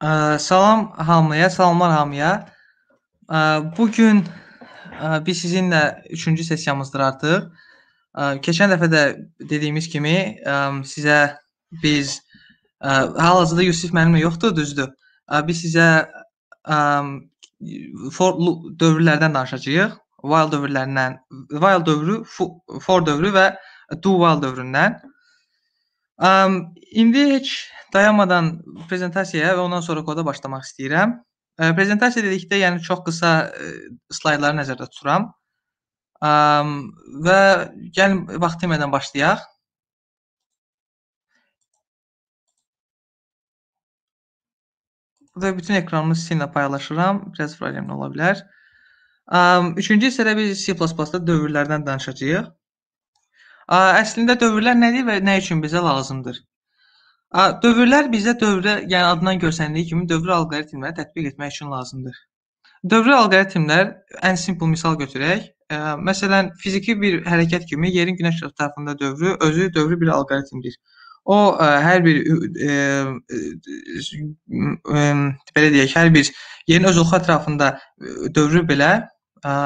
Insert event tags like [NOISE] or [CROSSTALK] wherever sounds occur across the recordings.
Ə, Salam hamıya, salamlar hamıya. Ə, Bu gün ə, e, biz sizinlə üçüncü sessiyamızdır artıq. Ə, Keçən dəfə də dediyimiz kimi ə, e, sizə biz ə, e, hal-hazırda Yusif müəllimlə yoxdur, düzdür. Ə, Biz sizə ə, for lu- dövrlərdən danışacağıq. While dövrlərindən, while dövrü, fu- for dövrü və do while dövründən. Ə, İndi heç Dayanmadan prezentasiyaya və ondan sonra koda başlamaq istəyirəm. E, prezentasiya dedikdə, yəni çox qısa e, slaydları nəzərdə tuturam. E, və gəlin vaxt imədən başlayaq. və bütün ekranımı sizinlə paylaşıram. Biraz problemli ola bilər. Um, üçüncü hissədə biz C++-da dövrlərdən danışacağıq. Uh, əslində dövrlər nədir və nə üçün bizə lazımdır? Dövrlər bizə dövrə, yəni adından görsəndiyi kimi dövri alqoritmləri tətbiq etmək üçün lazımdır. Dövrü alqoritmlər ən simpl misal götürək. Ə, e, məsələn, fiziki bir hərəkət kimi yerin günəş ətrafında dövrü özü dövrü bir alqoritmdir. O ə, e, hər bir ə, ə, e, belə deyək, hər bir yerin öz oxu ətrafında dövrü belə, ə,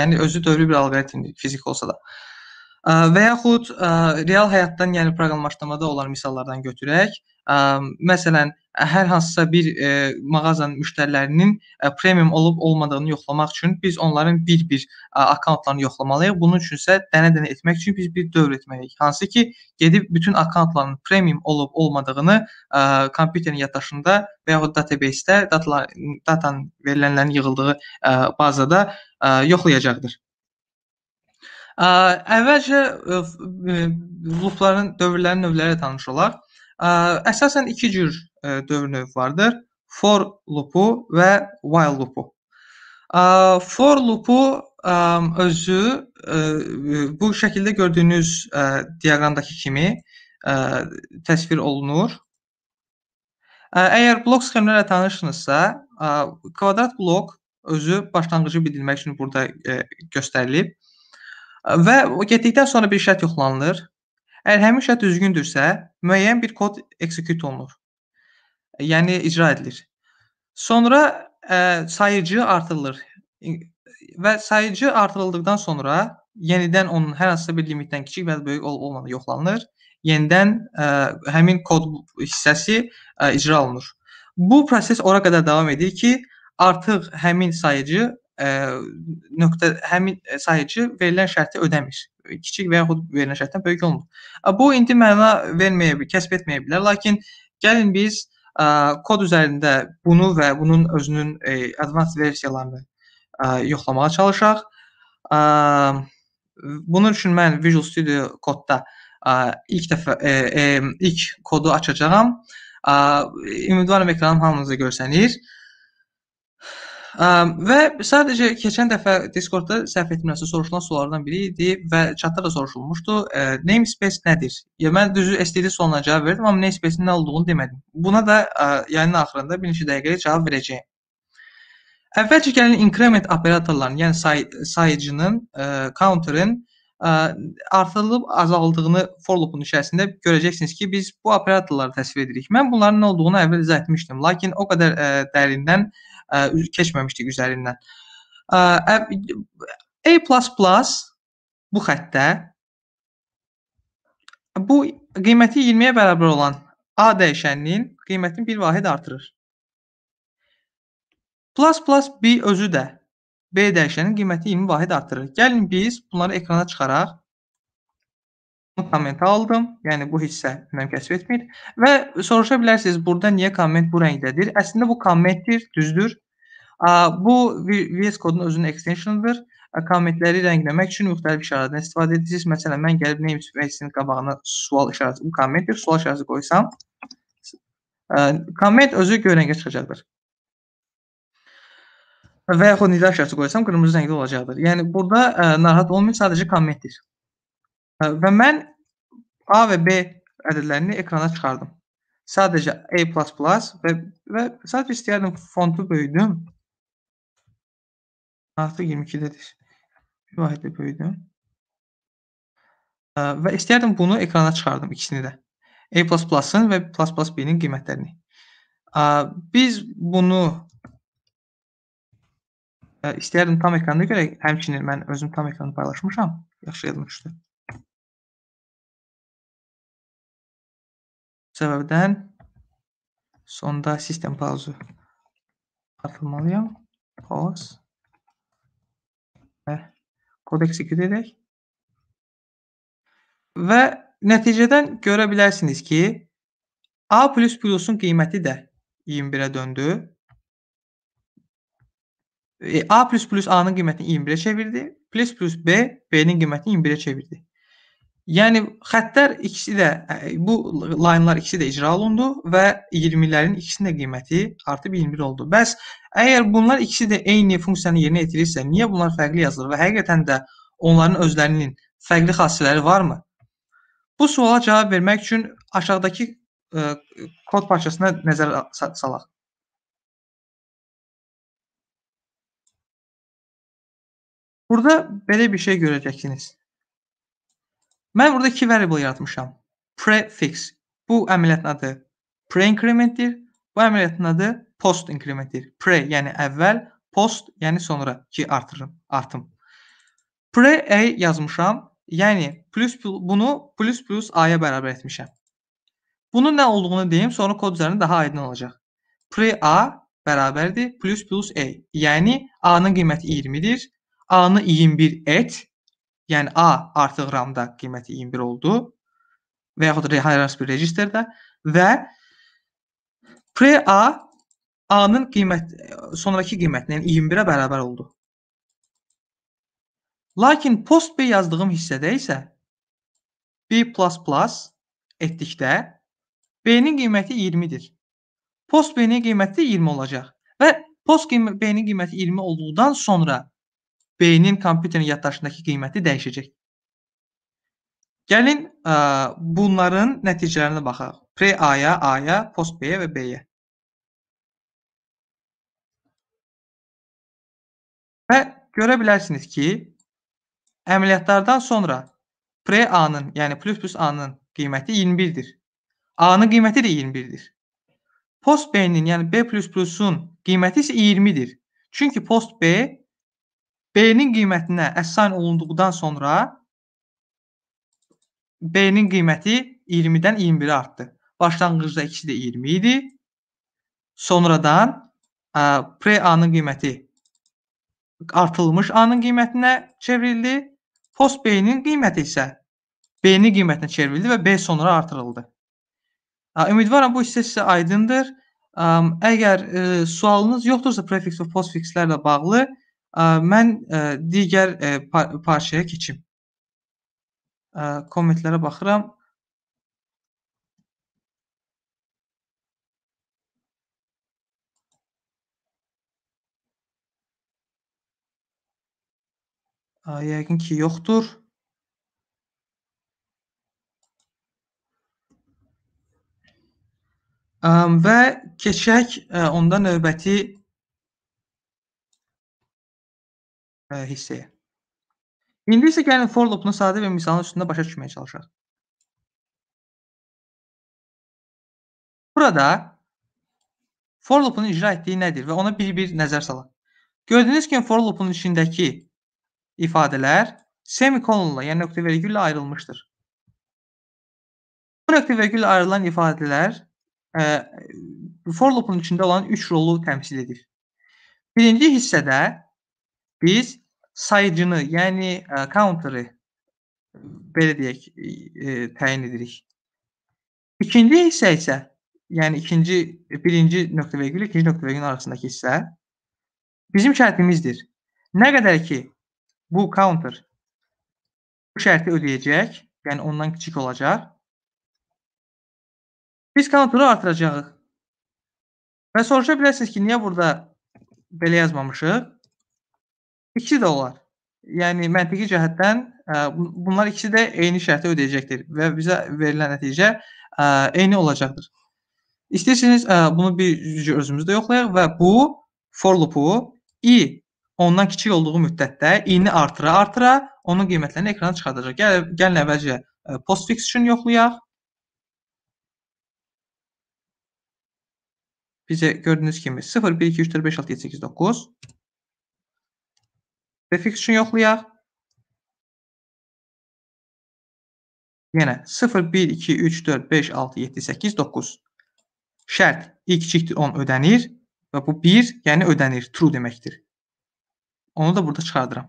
yəni özü dövrü bir alqoritmdir fiziki olsa da. Ə, Və yaxud real həyatdan, yəni proqramlaşdırmada olan misallardan götürək. Məsələn, hər hansısa bir e, mağazanın müştərilərinin premium olub-olmadığını yoxlamaq üçün biz onların bir-bir akkauntlarını yoxlamalıyıq. Bunun üçünsə dənə-dənə etmək üçün biz bir dövr etməliyik. Hansı ki, gedib bütün akkauntların premium olub-olmadığını kompüterin yaddaşında və yaxud database-də dataların verilənlərin yığıldığı bazada yoxlayacaqdır. Əvvəlcə lupların dövrlərin növləri tanış olaq. Əsasən iki cür dövr növü vardır. For loopu və while loopu. For loopu özü bu şəkildə gördüyünüz diaqramdakı kimi təsvir olunur. Əgər blok sxemlərlə tanışsınızsa, kvadrat blok özü başlanğıcı bildirmək üçün burada göstərilib. Və getdikdən sonra bir şərt yoxlanılır. Əgər həmin şərt düzgündürsə, müəyyən bir kod eksekut olunur. Yəni icra edilir. Sonra ə, sayıcı artırılır və sayıcı artırıldıqdan sonra yenidən onun hər hansısa bir limitdən kiçik və böyük olub olmadığı yoxlanılır. Yenidən ə, həmin kod hissəsi ə, icra olunur. Bu proses ora qədər davam edir ki, artıq həmin sayıcı E, nöqtə həmin e, sayıcı verilən şərti ödəmir. Kiçik və yaxud verilən şərtdən böyük olmur. Bu indi məna verməyə bilər, kəsb etməyə bilər, lakin gəlin biz ə, kod üzərində bunu və bunun özünün ə, e, advanced versiyalarını ə, yoxlamağa çalışaq. Ə, bunun üçün mən Visual Studio kodda ə, ilk dəfə ə, ə, ilk kodu açacağam. Ə, ümidvaram ekranım hamınıza görsənir. Və sadəcə keçən dəfə Discord-da səhv etmirəmsə soruşulan suallardan biri idi və chatda da soruşulmuşdu. E, namespace nədir? Ya mən düzü STD sonuna cavab verdim, amma namespace-in nə olduğunu demədim. Buna da e, yayının axırında bir neçə dəqiqəlik cavab verəcəyəm. Əvvəlcə gəlin increment operatorlarının, yəni say sayıcının, e, counterin ə, artırılıb azaldığını for loop-un içərisində görəcəksiniz ki, biz bu operatorları təsvir edirik. Mən bunların nə olduğunu əvvəl izah etmişdim, lakin o qədər ə, dərindən E, üz keçməmişdik üzərindən. E, e, A++ bu xəttdə bu qiyməti 20-yə bərabər olan A dəyişəninin qiymətini bir vahid artırır. Plus plus B özü də B dəyişənin qiymətini 20 vahid artırır. Gəlin biz bunları ekrana çıxaraq komment aldım. Yəni bu hissə mən kəşf etmir və soruşa bilərsiniz burada niyə komment bu rəngdədir? Əslində bu kommentdir, düzdür. Bu VS Code-un özünün extensionidir. Kommentləri rəngləmək üçün müxtəlif işarələrdən istifadə edirsiniz. Məsələn, mən gəlib namespace-in qabağına sual işarəsi, bu kommentdir, sual işarəsi qoysam, komment özü göy rəngə çıxacaqdır və yaxud nida işarəsi qoysam qırmızı rəngdə olacaqdır. Yəni burada ə, narahat olmayın, sadəcə kommentdir. Və mən A və B ədədlərini ekrana çıxardım. Sadəcə A++ və və sadəcə istəyərdim fontu böyüdüm. Artıq 22-dədir. Bir vahidə böyüdüm. Və istəyərdim bunu ekrana çıxardım ikisini də. A++-ın və ++B-nin qiymətlərini. Biz bunu e, istəyərdim tam ekranda görə, həmçinin mən özüm tam ekranı paylaşmışam. Yaxşı yadımda düşdü. sebepten sonda sistem pauzu atılmalıyım. Pause. Ve kod execute edək. Və nəticədən görə ki, A++-un qiyməti də 21-ə döndü. E, A++ A-nın qiymətini 21-ə çevirdi. Plus plus B b'nin kıymetini qiymətini çevirdi. Yəni xəttlər ikisi də bu layınlar ikisi də icra olundu və 20-lərin ikisinin də qiyməti artıb 21 oldu. Bəs əgər bunlar ikisi də eyni funksiyanı yerinə yetirirsə, niyə bunlar fərqli yazılır və həqiqətən də onların özlərinin fərqli xassələri varmı? Bu suala cavab vermək üçün aşağıdakı ə, kod parçasına nəzər salaq. Burada belə bir şey görəcəksiniz. Mən burada 2 variable yaratmışam. Prefix bu əməliyyatın adı pre-incrementdir. Bu əməliyyatın adı post-incrementdir. Pre yəni əvvəl, post yəni sonra ki artırım, artım. Pre-a yazmışam. Yəni plus bunu plus plus a-ya bərabər etmişəm. Bunun nə olduğunu deyim, sonra kod üzərində daha aydın olacaq. Pre-a bərabərdir plus plus a. Yəni a-nın qiyməti 20-dir. A-nı 21 et. Yəni A artıq RAM-da qiyməti 21 oldu və yaxud reference bir registerdə və pre A A-nın qiymət sonrakı qiymətinə, yəni 21-ə bərabər oldu. Lakin post B yazdığım hissədə isə B++ etdikdə B-nin qiyməti 20-dir. Post B-nin qiyməti 20 olacaq və post B-nin qiyməti 20 olduqdan sonra beynin kompüterin yaddaşındakı qiyməti dəyişəcək. Gəlin ə, bunların nəticələrinə baxaq. Pre-A-ya, A-ya, post-B-yə və B-yə. Və görə bilərsiniz ki, əməliyyatlardan sonra pre A-nın, yəni plus plus A-nın qiyməti 21-dir. A-nın qiyməti də 21-dir. Post B-nin, yəni B++-un qiyməti isə 20-dir. Çünki post B B-nin qiymətinə əssign olunduqdan sonra B-nin qiyməti 20-dən 21-ə artdı. Başlanğıcda ikisi də 20 idi. Sonradan pre-A-nın qiyməti artılmış A-nın qiymətinə çevrildi. Post B-nin qiyməti isə B-nin qiymətinə çevrildi və B sonra artırıldı. Ümidvaram bu hissə sizə aydındır. Əgər ə, sualınız yoxdursa prefiks və postfikslərlə bağlı Mən e, digər e, par parçaya keçim. Kommentlərə baxıram. Yəqin ki, yoxdur. Və keçək e, onda növbəti ə, hə, hissəyə. İndi isə gəlin for loopunu sadə bir misalın üstündə başa düşməyə çalışaq. Burada for loopunun icra etdiyi nədir və ona bir-bir nəzər salaq. Gördüyünüz kimi for loopunun içindəki ifadələr semikolonla, yəni nöqtə vergüllə ayrılmışdır. Bu nöqtə vergüllə ayrılan ifadələr ə, for loopunun içində olan 3 rolu təmsil edir. Birinci hissədə biz sayıcını, yəni ə, e, counter-ı belə deyək, ə, təyin edirik. İkinci hissə isə, yəni ikinci birinci nöqtə vergül, ikinci nöqtə vergül arasındakı hissə bizim şərtimizdir. Nə qədər ki bu counter bu şərti ödəyəcək, yəni ondan kiçik olacaq. Biz counter-ı artıracağıq. Və soruşa bilərsiniz ki, niyə burada belə yazmamışıq? İkisi də olar. Yəni məntiqi cəhətdən ə, e, bunlar ikisi də eyni şərti ödəyəcəkdir və bizə verilən nəticə ə, e, eyni olacaqdır. İstəyirsiniz ə, e, bunu bir cür özümüzdə yoxlayaq və bu for loopu i ondan kiçik olduğu müddətdə i-ni artıra-artıra onun qiymətlərini ekrana çıxardacaq. Gəl gəlin əvvəlcə postfix üçün yoxlayaq. Bizə gördüyünüz kimi 0 1 2 3 4 5 6 7 8 9 Prefix üçün yoxlayaq. Yenə 0, 1, 2, 3, 4, 5, 6, 7, 8, 9. Şərt i kiçikdir 10 ödənir və bu 1, yəni ödənir, true deməkdir. Onu da burada çıxardıram.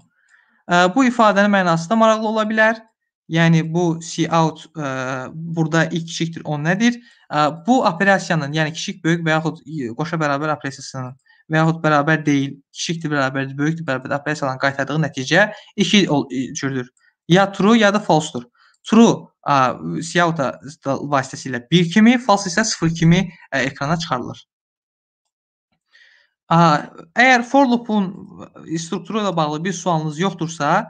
Bu ifadənin mənası da maraqlı ola bilər. Yəni bu cout ə, e, burada i kiçikdir 10 nədir? Ə, bu operasiyanın, yəni kiçik böyük və yaxud e, qoşa bərabər operasiyasının və yaxud bərabər deyil, kiçikdir bərabərdir, böyükdür bərabərdir operasiyadan qaytardığı nəticə iki e, cürdür. Ya true, ya da false-dur. True Siyauta vasitəsilə 1 kimi, false isə 0 kimi ə, e, ekrana çıxarılır. Ə, əgər for loop-un strukturu ilə bağlı bir sualınız yoxdursa, ə,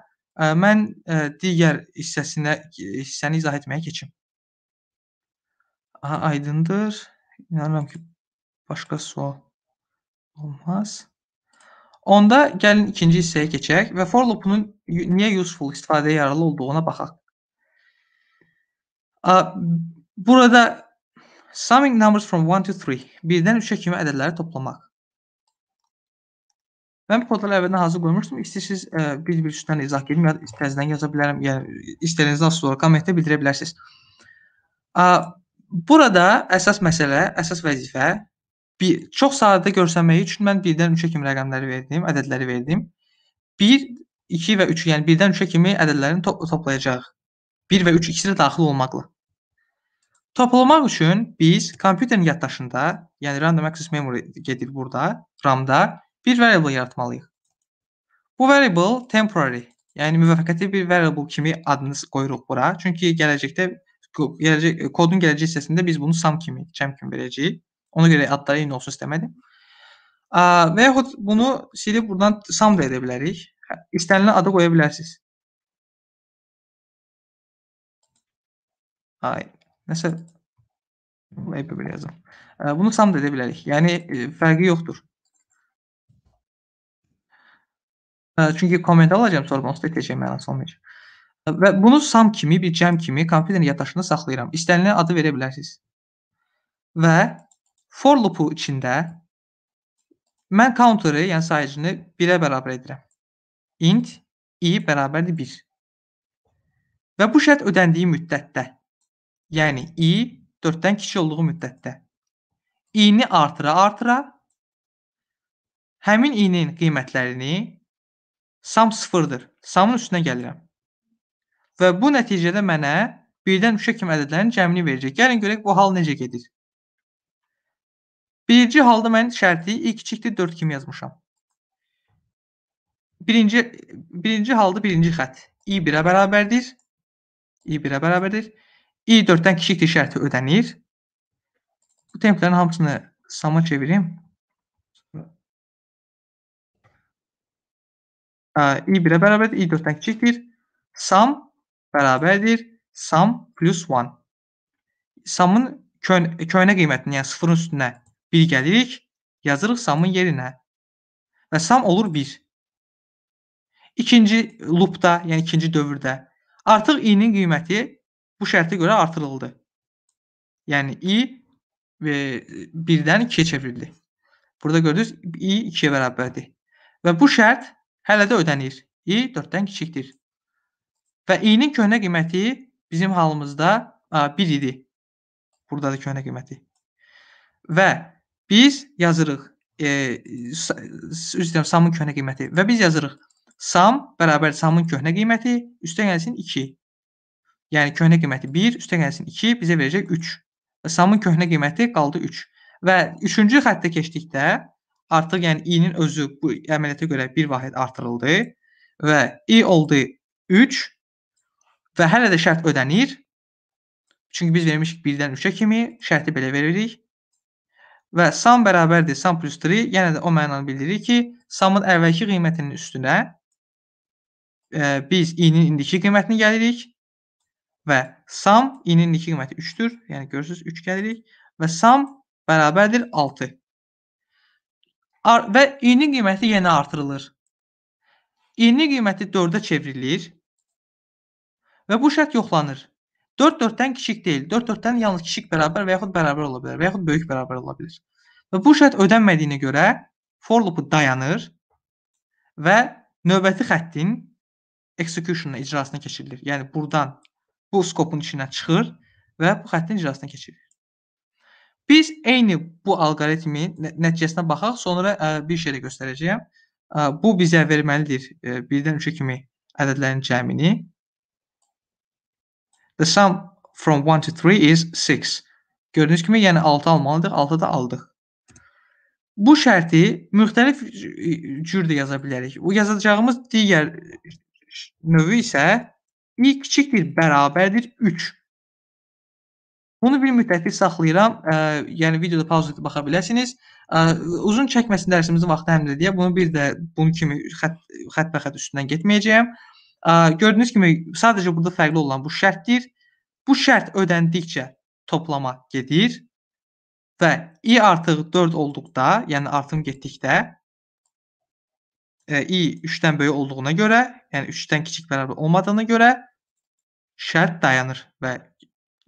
e, mən ə, digər hissəsinə hissəni izah etməyə keçim. Aha, aydındır. İnanıram ki, başqa sual Olmaz. Onda gəlin ikinci hissəyə keçək və for loopunun niyə useful, istifadəyə yararlı olduğuna baxaq. Burada summing numbers from 1 to 3, 1-dən 3-ə kimi ədədləri toplamaq. Mən bu kodları əvvəldən hazır qoymuşdum. İstəyirsiniz e, bir-bir üstdən izah edim, ya təzədən yaza bilərəm, yəni istədiyinizdən sonra kommentdə bildirə bilərsiniz. Burada əsas məsələ, əsas vəzifə Bir, çox sadə görsənməyi üçün mən 1-dən 3-ə kimi rəqəmləri verdim, ədədləri verdim. 1, 2 və 3, yəni 1-dən 3-ə kimi ədədlərini to toplayacağıq. 1 və 3 ikisi də daxil olmaqla. Toplamaq üçün biz kompüterin yaddaşında, yəni random access memory gedir burada, RAM-da bir variable yaratmalıyıq. Bu variable temporary, yəni müvəffəqiyyətli bir variable kimi adını qoyuruq bura. Çünki gələcəkdə gələcək kodun gələcək hissəsində biz bunu sum kimi, cəm kimi verəcəyik. Ona görə adları eyni olsun istəmədim. Və yaxud bunu silib buradan sum da edə bilərik. İstənilən adı qoya bilərsiniz. Ay, nəsə maybe belə yazım. Bunu sum da edə bilərik. Yəni fərqi e, yoxdur. Çünki komment alacağam sonra onsuz da keçəcək mənası olmayacaq. Və bunu sum kimi, bir cəm kimi kompüterin yaddaşında saxlayıram. İstənilən adı verə bilərsiniz. Və For loopu içində mən counter-ı, yəni sayıcını 1-ə bərabər edirəm. Int i bərabərdir 1. Və bu şərt ödəndiyi müddətdə, yəni i 4-dən kiçik olduğu müddətdə i-ni artıra-artıra həmin i-nin qiymətlərini sam 0-dır. Samın üstünə gəlirəm. Və bu nəticədə mənə 1-dən 3-ə kimi ədədlərin cəmini verəcək. Gəlin görək bu hal necə gedir. Birinci halda mən şərti i kiçikdir 4 kimi yazmışam. Birinci birinci halda birinci xətt i 1-ə bərabərdir. i 1-ə bərabərdir. i 4-dən kiçikdir şərti ödənir. Bu templərin hamısını sama çevirim. i 1-ə bərabərdir, i 4-dən kiçikdir. Sam bərabərdir sam plus 1. Samın köhnə qiymətini, yəni 0-ın üstünə 1 gəlirik, yazırıq samın yerinə. Və sam olur 1. İkinci lupda, yəni ikinci dövrdə artıq i-nin qiyməti bu şərtə görə artırıldı. Yəni i 1-dən e, 2-yə çevrildi. Burada gördünüz i 2-yə bərabərdir. Və bu şərt hələ də ödənir. i 4-dən kiçikdir. Və i-nin köhnə qiyməti bizim halımızda 1 idi. Burada da köhnə qiyməti. Və Biz yazırıq e, üz deyirəm samın köhnə qiyməti və biz yazırıq sam bərabər samın köhnə qiyməti üstə gəlsin 2. Yəni köhnə qiyməti 1, üstə gəlsin 2 bizə verəcək 3. Və samın köhnə qiyməti qaldı 3. Və 3-cü xəttə keçdikdə artıq yəni i-nin özü bu əməliyyata görə bir vahid artırıldı və i oldu 3 və hələ də şərt ödənir. Çünki biz vermişik 1-dən 3-ə kimi şərti belə veririk Və sam bərabərdir sam plus 3, yəni də o mənanı bildirir ki, samın əvvəlki qiymətinin üstünə e, biz i-nin indiki qiymətini gəlirik və sam i-nin indiki qiyməti 3-dür, yəni görürsüz 3 gəlirik və sam bərabərdir 6. Ar və i-nin qiyməti yenə artırılır. i-nin qiyməti 4-ə çevrilir və bu şərt yoxlanır. 4-4-dən kiçik deyil. 4-4-dən yalnız kiçik bərabər və yaxud bərabər ola bilər və yaxud böyük bərabər ola bilir. Və bu şərt ödənmədiyinə görə for loopu dayanır və növbəti xəttin execution-una icrasına keçirilir. Yəni burdan bu skopun içindən çıxır və bu xəttin icrasına keçirilir. Biz eyni bu alqoritmi nəticəsinə baxaq, sonra ə, bir şey də göstərəcəyəm. Ə, bu bizə verməlidir ə, 1-dən 3-ə kimi ədədlərin cəmini The sum from 1 to 3 is 6. Gördüyünüz kimi, yəni 6 almalıdır, 6 da aldıq. Bu şərti müxtəlif cürdə yaza bilərik. Bu yazacağımız digər növü isə i kiçikdir bərabərdir 3. Bunu bir müddətlik saxlayıram. E, yəni videoda pauza edib baxa bilərsiniz. E, uzun çəkməsin dərsimizin vaxtı həmdə deyə bunu bir də bunun kimi xət xətbəxət üstündən getməyəcəyəm. Gördüyünüz kimi sadəcə burada fərqli olan bu şərtdir. Bu şərt ödəndikcə toplama gedir və i artıq 4 olduqda, yəni artım getdikdə e, i 3-dən böyük olduğuna görə, yəni 3-dən kiçik bərabər olmadığına görə şərt dayanır və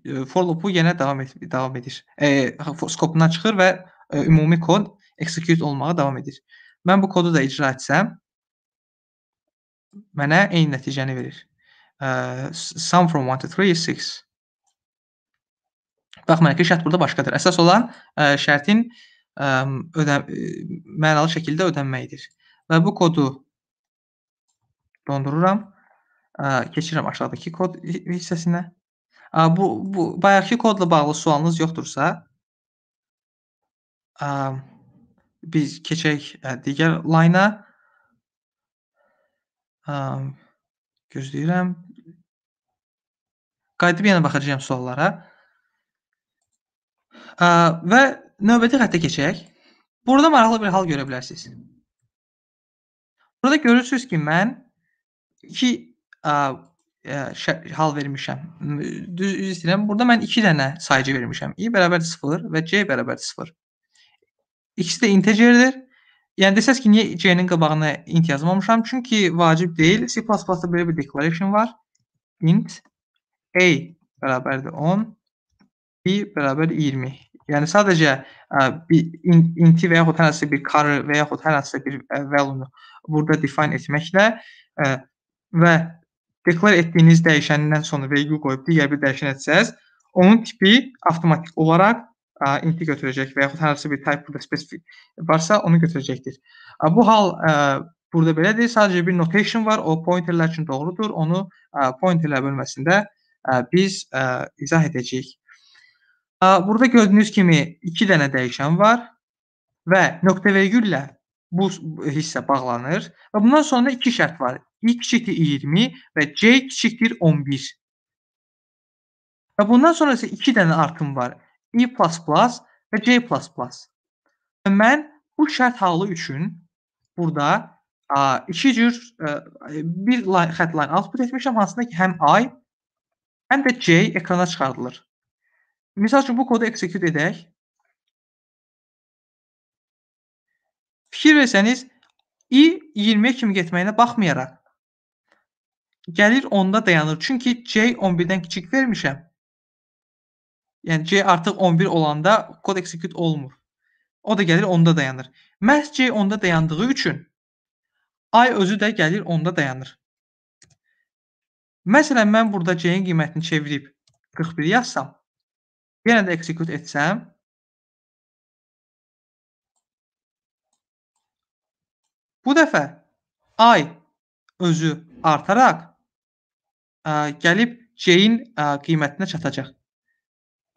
e, for loopu yenə davam edir. Davam edir. E, skopundan çıxır və e, ümumi kod execute olmağa davam edir. Mən bu kodu da icra etsəm, mənə eyni nəticəni verir. Uh, sum from 1 to 3 is 6. Baxmayaraq ki, şərt burada başqadır. Əsas olan ə, şərtin ə, ödə mənalı şəkildə ödənməyidir. Və bu kodu dondururam. Ə, keçirəm aşağıdakı kod hissəsinə. Ə, bu bu bayaqki kodla bağlı sualınız yoxdursa, ə, biz keçək ə, digər layna. Gözləyirəm. Qayıdıb yenə baxacağam suallara. Və növbəti xəttə keçək. Burada maraqlı bir hal görə bilərsiniz. Burada görürsünüz ki, mən iki e, ə, ə, hal vermişəm. Düz üzr istəyirəm. Burada mən 2 dənə sayıcı vermişəm. i bərabər 0 və c bərabər 0. İkisi də integerdir Yəni desəz ki, niyə C-nin qabağına int yazmamışam? Çünki vacib deyil. C++-da belə bir declaration var. int a bərabərdir 10, b bərabər 20. Yəni sadəcə ə, bir inti və yaxud hər hansı bir karı və yaxud hər hansı bir value-nu burada define etməklə ə, və deklar etdiyiniz dəyişəndən sonra vergi qoyub digər bir dəyişən etsəz, onun tipi avtomatik olaraq E, inti götürəcək və yaxud hər hansı bir type burada spesifik varsa onu götürəcəkdir. E, bu hal ə, e, burada belədir. Sadəcə bir notation var. O pointerlər üçün doğrudur. Onu ə, pointerlər bölməsində ə, biz ə, izah edəcəyik. Ə, burada gördüyünüz kimi 2 dənə dəyişən var və nöqtə vergüllə bu hissə bağlanır və bundan sonra iki şərt var. i kiçikdir 20 və c kiçikdir 11. Və bundan sonra isə 2 dənə artım var. C++ və C++. Və mən bu şərt halı üçün burada ə, iki cür ə, e, bir line, xətt line output etmişəm, hansında ki, həm i, həm də j ekrana çıxarılır. Məsəl üçün bu kodu execute edək. Fikir versəniz, i 20-yə kimi getməyinə baxmayaraq gəlir 10-da dayanır. Çünki j 11-dən kiçik vermişəm. Yəni C artıq 11 olanda kod eksekut olmur. O da gəlir onda dayanır. Məhz C onda dayandığı üçün ay özü də gəlir onda dayanır. Məsələn, mən burada C-in qiymətini çevirib 41 yazsam, yenə də eksekut etsəm, bu dəfə ay özü artaraq ə, gəlib C-in qiymətinə çatacaq.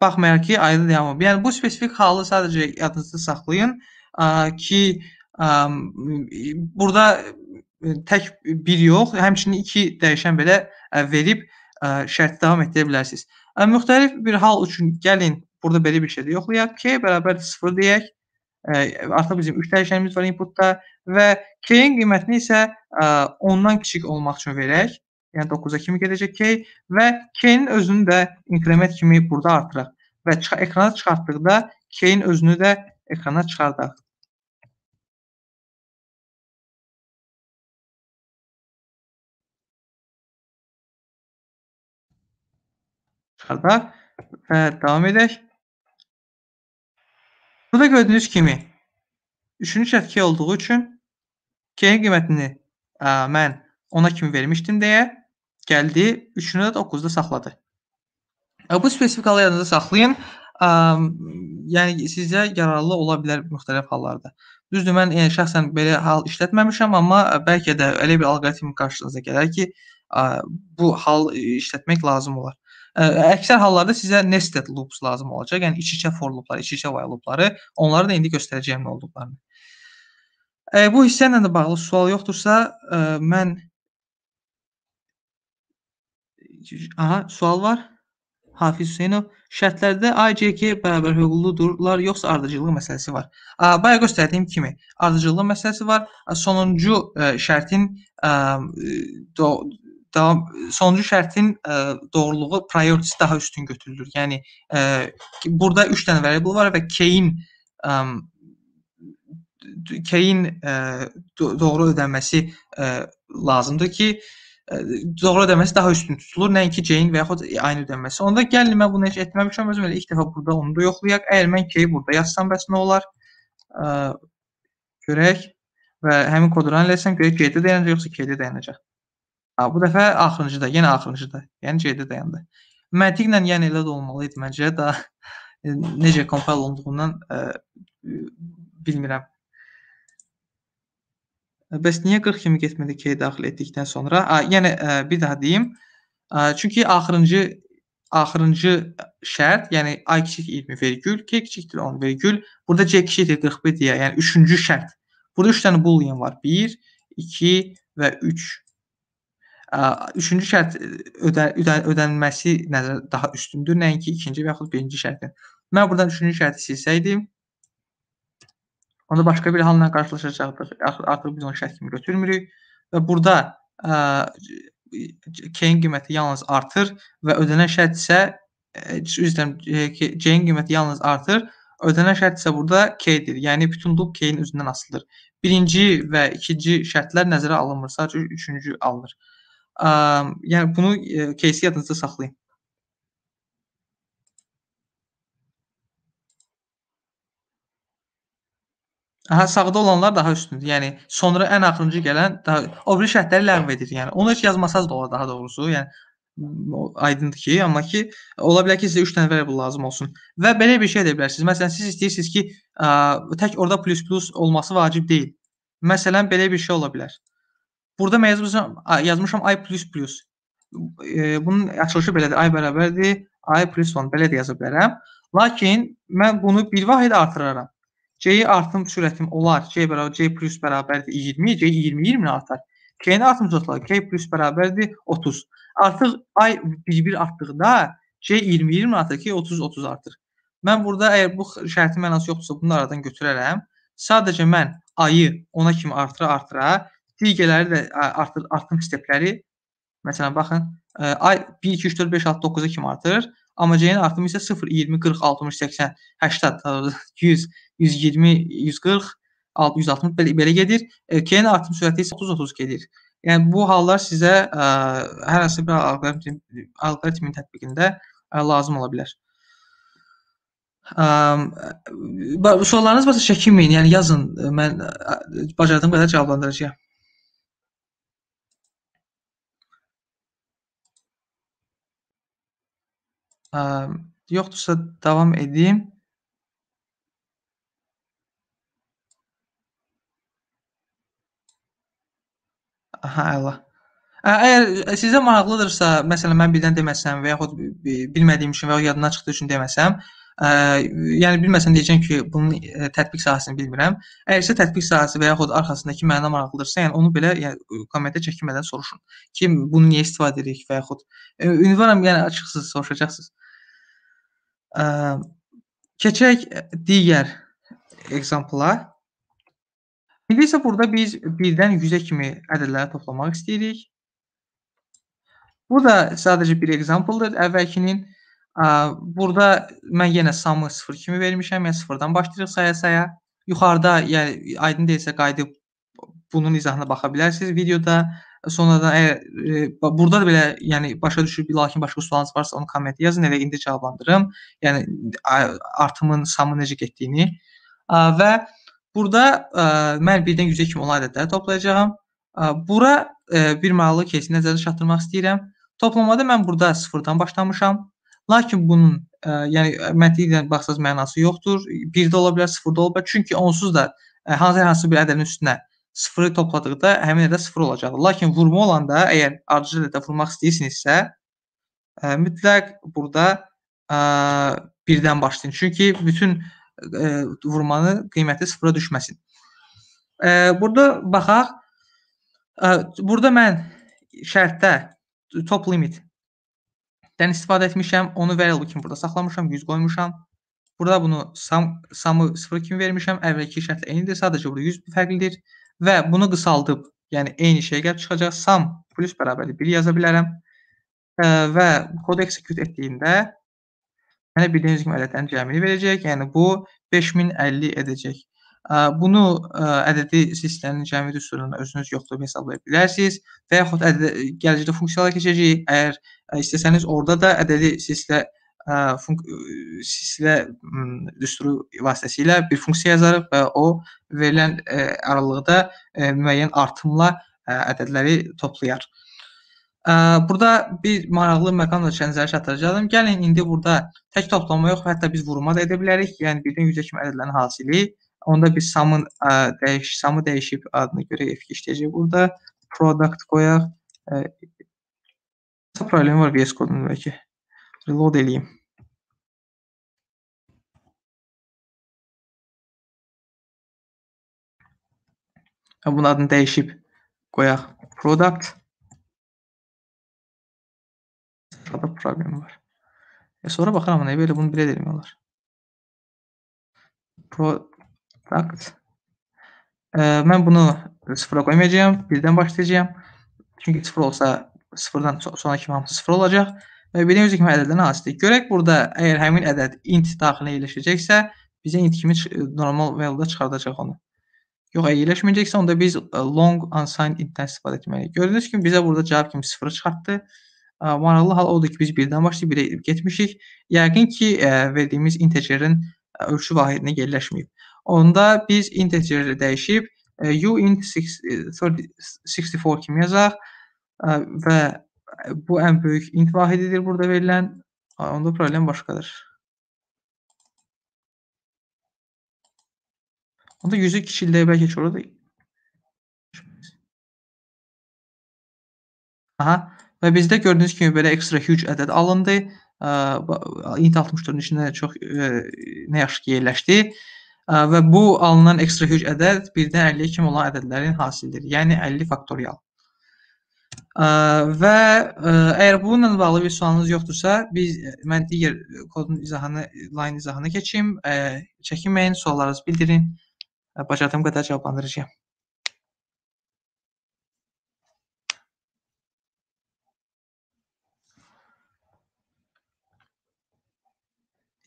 Baxmayaraq ki, ayda dayanmır. Yəni bu spesifik halı sadəcə yadınızda saxlayın ki, burada e, tək bir yox, həmçinin iki dəyişən belə e, verib e, şərti davam etdirə bilərsiniz. Müxtəlif bir hal üçün gəlin burada belə bir şey də yoxlayaq ki, bərabər 0 deyək. Artıq bizim 3 dəyişənimiz var inputda və k-in qiymətini isə 10-dan kiçik olmaq üçün verək yəni 9-a kimi gedəcək K və K-nin özünü də inkrement kimi burada artıraq və çıx ekrana çıxartdıqda K-nin özünü də ekrana çıxardaq. Çıxardaq və davam edək. Burada gördüyünüz kimi üçüncü şərt K olduğu üçün K-nin qiymətini ə, mən 10-a kimi vermişdim deyə gəldi, 3-ünü də 9-da saxladı. E, bu spesifik halı yadınızda saxlayın. Ə, e, yəni sizə yararlı ola bilər müxtəlif hallarda. Düzdür, mən yəni şəxsən belə hal işlətməmişəm, amma bəlkə də elə bir alqoritm qarşınıza gələr ki, ə, e, bu hal işlətmək lazım olar. Ə, əksər hallarda sizə nested loops lazım olacaq. Yəni iç-içə for loopları, iç-içə while loopları. Onları da indi göstərəcəyim nə olduqlarını. Ə, bu hissə ilə də bağlı sual yoxdursa, ə, mən Aha, sual var. Hafiz Hüseynov. Şərtlərdə ACK bərabər hüquqludurlar, yoxsa ardıcıllıq məsələsi var? Bayaq göstərdiyim kimi, ardıcıllıq məsələsi var. E, e, sonuncu şərtin davam sonuncu şərtin ə, doğruluğu priority daha üstün götürülür. Yəni ə, e, burada 3 dənə variable var və K-in K-in doğru ödənməsi ə, lazımdır ki, ə, doğru ödəməsi daha üstün tutulur. Nəinki Jane və yaxud ayın ödənməsi. Onda gəlin mən bunu heç etməmişəm özüm elə ilk dəfə burada onu da yoxlayaq. Əgər mən K-yi burada yazsam bəs nə olar? Ə, görək və həmin kodu ran eləsəm görək G-də dayanacaq yoxsa K-də dayanacaq. Ha, bu dəfə axırıncıda, yenə axırıncıda. Yəni G-də dayandı. Məntiqlə yəni elə də olmalı idi məncə. Daha necə kompayl olunduğundan ə, bilmirəm. Bəs niyə 40-20 getmədi K-yə daxil etdikdən sonra? A, yəni ə, e, bir daha deyim. Ə, çünki axırıncı axırıncı şərt, yəni A kiçik 20 vergül, K kiçikdir 10 vergül. Burada C kiçikdir 41 deyə, yəni üçüncü şərt. Burada 3 üç dənə boolean var. 1, 2 və 3. Üçüncü şərt e, ödə, ödə, ödənilməsi nəzərdə daha üstündür, nəinki ikinci və yaxud birinci şərtin. Mən buradan üçüncü şərti silsəydim, onda başqa bir halla qarşılaşacaqdıq. Artıq biz onu şərt kimi götürmürük və burada K-in qiyməti yalnız artır və ödənilən şərt isə üzdən C-in qiyməti yalnız artır. Ödənilən şərt isə burada K-dir. Yəni bütün loop K-in özündən asılıdır. Birinci və ikinci şərtlər nəzərə alınmırsa, üçüncü alınır. Yəni bunu case yadınızda saxlayın. Aha sağda olanlar daha üstündür. Yəni sonra ən axırıncı gələn daha o biri şərtləri ləğv edir. Yəni onu heç yazmasaz da olar daha doğrusu. Yəni aydındır ki, amma ki ola bilər ki sizə 3 dənə variable lazım olsun. Və belə bir şey də bilərsiniz. Məsələn siz istəyirsiniz ki ə, tək orada plus plus olması vacib deyil. Məsələn belə bir şey ola bilər. Burada mən yazmışam, yazmışam i++. E, bunun açılışı belədir. i bərabərdir i+1 belə də yaza bilərəm. Lakin mən bunu bir vahid artıraram. C-yi artım sürətim olar. C bərabər C plus bərabərdir 20, C 20 20 artar. K-ni artım sürəti K plus bərabərdir 30. Artıq ay bir-bir artdıqda C 20 20 artır, K 30 30 artır. Mən burada əgər bu şərtin mənası yoxdursa bunu aradan götürərəm. Sadəcə mən ayı ona kimi artıra-artıra digərləri də artır, artım stepləri məsələn baxın ay 1 2 3 4 5 6 9-a kimi artır. Amma C-nin artımı isə 0 20 40 60 80 80 100 120, 140, 160 belə, belə gedir. E, Keynin artım sürəti isə 30-30 gedir. Yəni bu hallar sizə ə, e, hər hansı bir alqoritm alqoritmin tətbiqində ə, e, lazım ola bilər. Ə, suallarınız varsa çəkinməyin, yəni yazın. Mən bacardığım qədər cavablandıracağam. Ə, yoxdursa davam edeyim. Aha, əla. Ə, əgər sizə maraqlıdırsa, məsələn mən birdən deməsəm və yaxud bilmədiyim üçün və ya yadından çıxdığı üçün deməsəm, ə, yəni bilməsən deyəcəm ki, bunun tətbiq sahəsini bilmirəm. Əgər isə tətbiq sahəsi və yaxud arxasındakı məna maraqlıdırsa, yəni onu belə yəni kommentə çəkinmədən soruşun. Ki, bunu niyə istifadə edirik və yaxud ünvanam yəni açıqsız soruşacaqsınız. Ə, keçək digər exemple-a. İndi isə burada biz 1-dən 100-ə kimi ədədləri toplamaq istəyirik. Bu da sadəcə bir example-dır əvvəlkinin. Burada mən yenə samı 0 kimi vermişəm, yəni 0-dan başlayırıq saya-saya. Yuxarıda, yəni aydın deyilsə qayıdıb bunun izahına baxa bilərsiniz videoda. Sonradan əgər e, burada da belə, yəni başa düşüb, lakin başqa sualınız varsa onu kommentə yazın, elə indi cavablandırım. Yəni artımın samı necə getdiyini və Burada ə, e, mən 1-dən 100-ə kimi olan ədədləri toplayacağam. Ə, e, bura ə, e, bir maraqlı кейsi nəzərə çatdırmaq istəyirəm. Toplamada mən burada 0-dan başlamışam. Lakin bunun ə, yəni məntiqlə baxsaz mənası yoxdur. 1-də ola bilər, 0-da ola bilər. Çünki onsuz da hansı-hansı bir ədədin üstünə 0-ı topladıqda həmin ədəd 0 olacaqdır. Lakin vurma olanda əgər ardıcıl ədədə vurmaq istəyirsinizsə, ə, mütləq burada ə, birdən başlayın. Çünki bütün e, vurmanı qiyməti sıfıra düşməsin. E, burada baxaq. E, burada mən şərtdə top limit dən istifadə etmişəm, onu variable kimi burada saxlamışam, 100 qoymuşam. Burada bunu sum, sumı 0 kimi vermişəm. Əvvəlki şərtlə eynidir, sadəcə burada 100 fərqlidir və bunu qısaldıb, yəni eyni şey gəlib çıxacaq. Sum plus bərabərdir 1 yaza bilərəm e, və kod execute etdiyində Mənə bildiyiniz kimi ədədlərin cəmini verəcək. Yəni bu 5050 edəcək. Bunu ədədi sisteminin cəmi düsturunda özünüz yoxlayıb hesablaya bilərsiniz və yaxud ədədə, gələcəkdə funksiyalara keçəcəyik. Əgər istəsəniz orada da ədədi sislə sislə düsturu vasitəsilə bir funksiya yazarıq və o verilən aralıqda müəyyən artımla ədədləri toplayar. Burada bir maraqlı məqamla şənzərə çatdıracağam. Gəlin indi burada tək toplama yox, hətta biz vurma da edə bilərik. Yəni birdən 100-ə kimi ədədlərin hasili. Onda biz samın dəyiş, samı dəyişib adını görək F2 işləyəcək. Burada product qoyaq. Nə problem var VS Code-undakı? Reload eləyim. Hə, bunun adını dəyişib qoyaq product. Şurada problem var. E sonra bakın ama ne böyle bunu bile demiyorlar. Product. E, mən bunu sıfıra koymayacağım. Birden başlayacağım. Çünkü sıfır olsa sıfırdan sona kimi hamısı sıfır olacaq. Və bildiyimiz kimi ədədlərin hansıdır. Görək burada əgər həmin ədəd int daxilə yerləşəcəksə, bizə int kimi normal value-da çıxardacaq onu. Yox, əgər yerləşməyəcəksə, onda biz long unsigned int-dən istifadə etməliyik. Gördüyünüz kimi bizə burada cavab kimi sıfırı çıxartdı. Ee, maraqlı hal oldu ki biz birden başlayıp birə edib getmişik. Yəqin ki, e, verdiğimiz integerin e, ölçü vahidinə yerləşməyib. Onda biz integeri dəyişib ə, e, u int 64 kimi yazaq ə, və bu en büyük int vahididir burada verilən. Onda problem başqadır. Onda 100'ü kiçildiyi belki ki orada. Aha. Və bizdə gördüyünüz kimi belə ekstra huge ədəd alındı. İnt 64-ün içində çox ə, nə yaxşı ki, yerləşdi. Ə, və bu alınan ekstra huge ədəd 1-dən 50-yə kimi olan ədədlərin hasilidir. Yəni 50 faktorial. Ə, və ə, əgər bununla bağlı bir sualınız yoxdursa, biz mən digər kodun izahını, line izahına keçim. Ə, çəkinməyin, suallarınızı bildirin. Bacardığım qədər cavablandıracağam.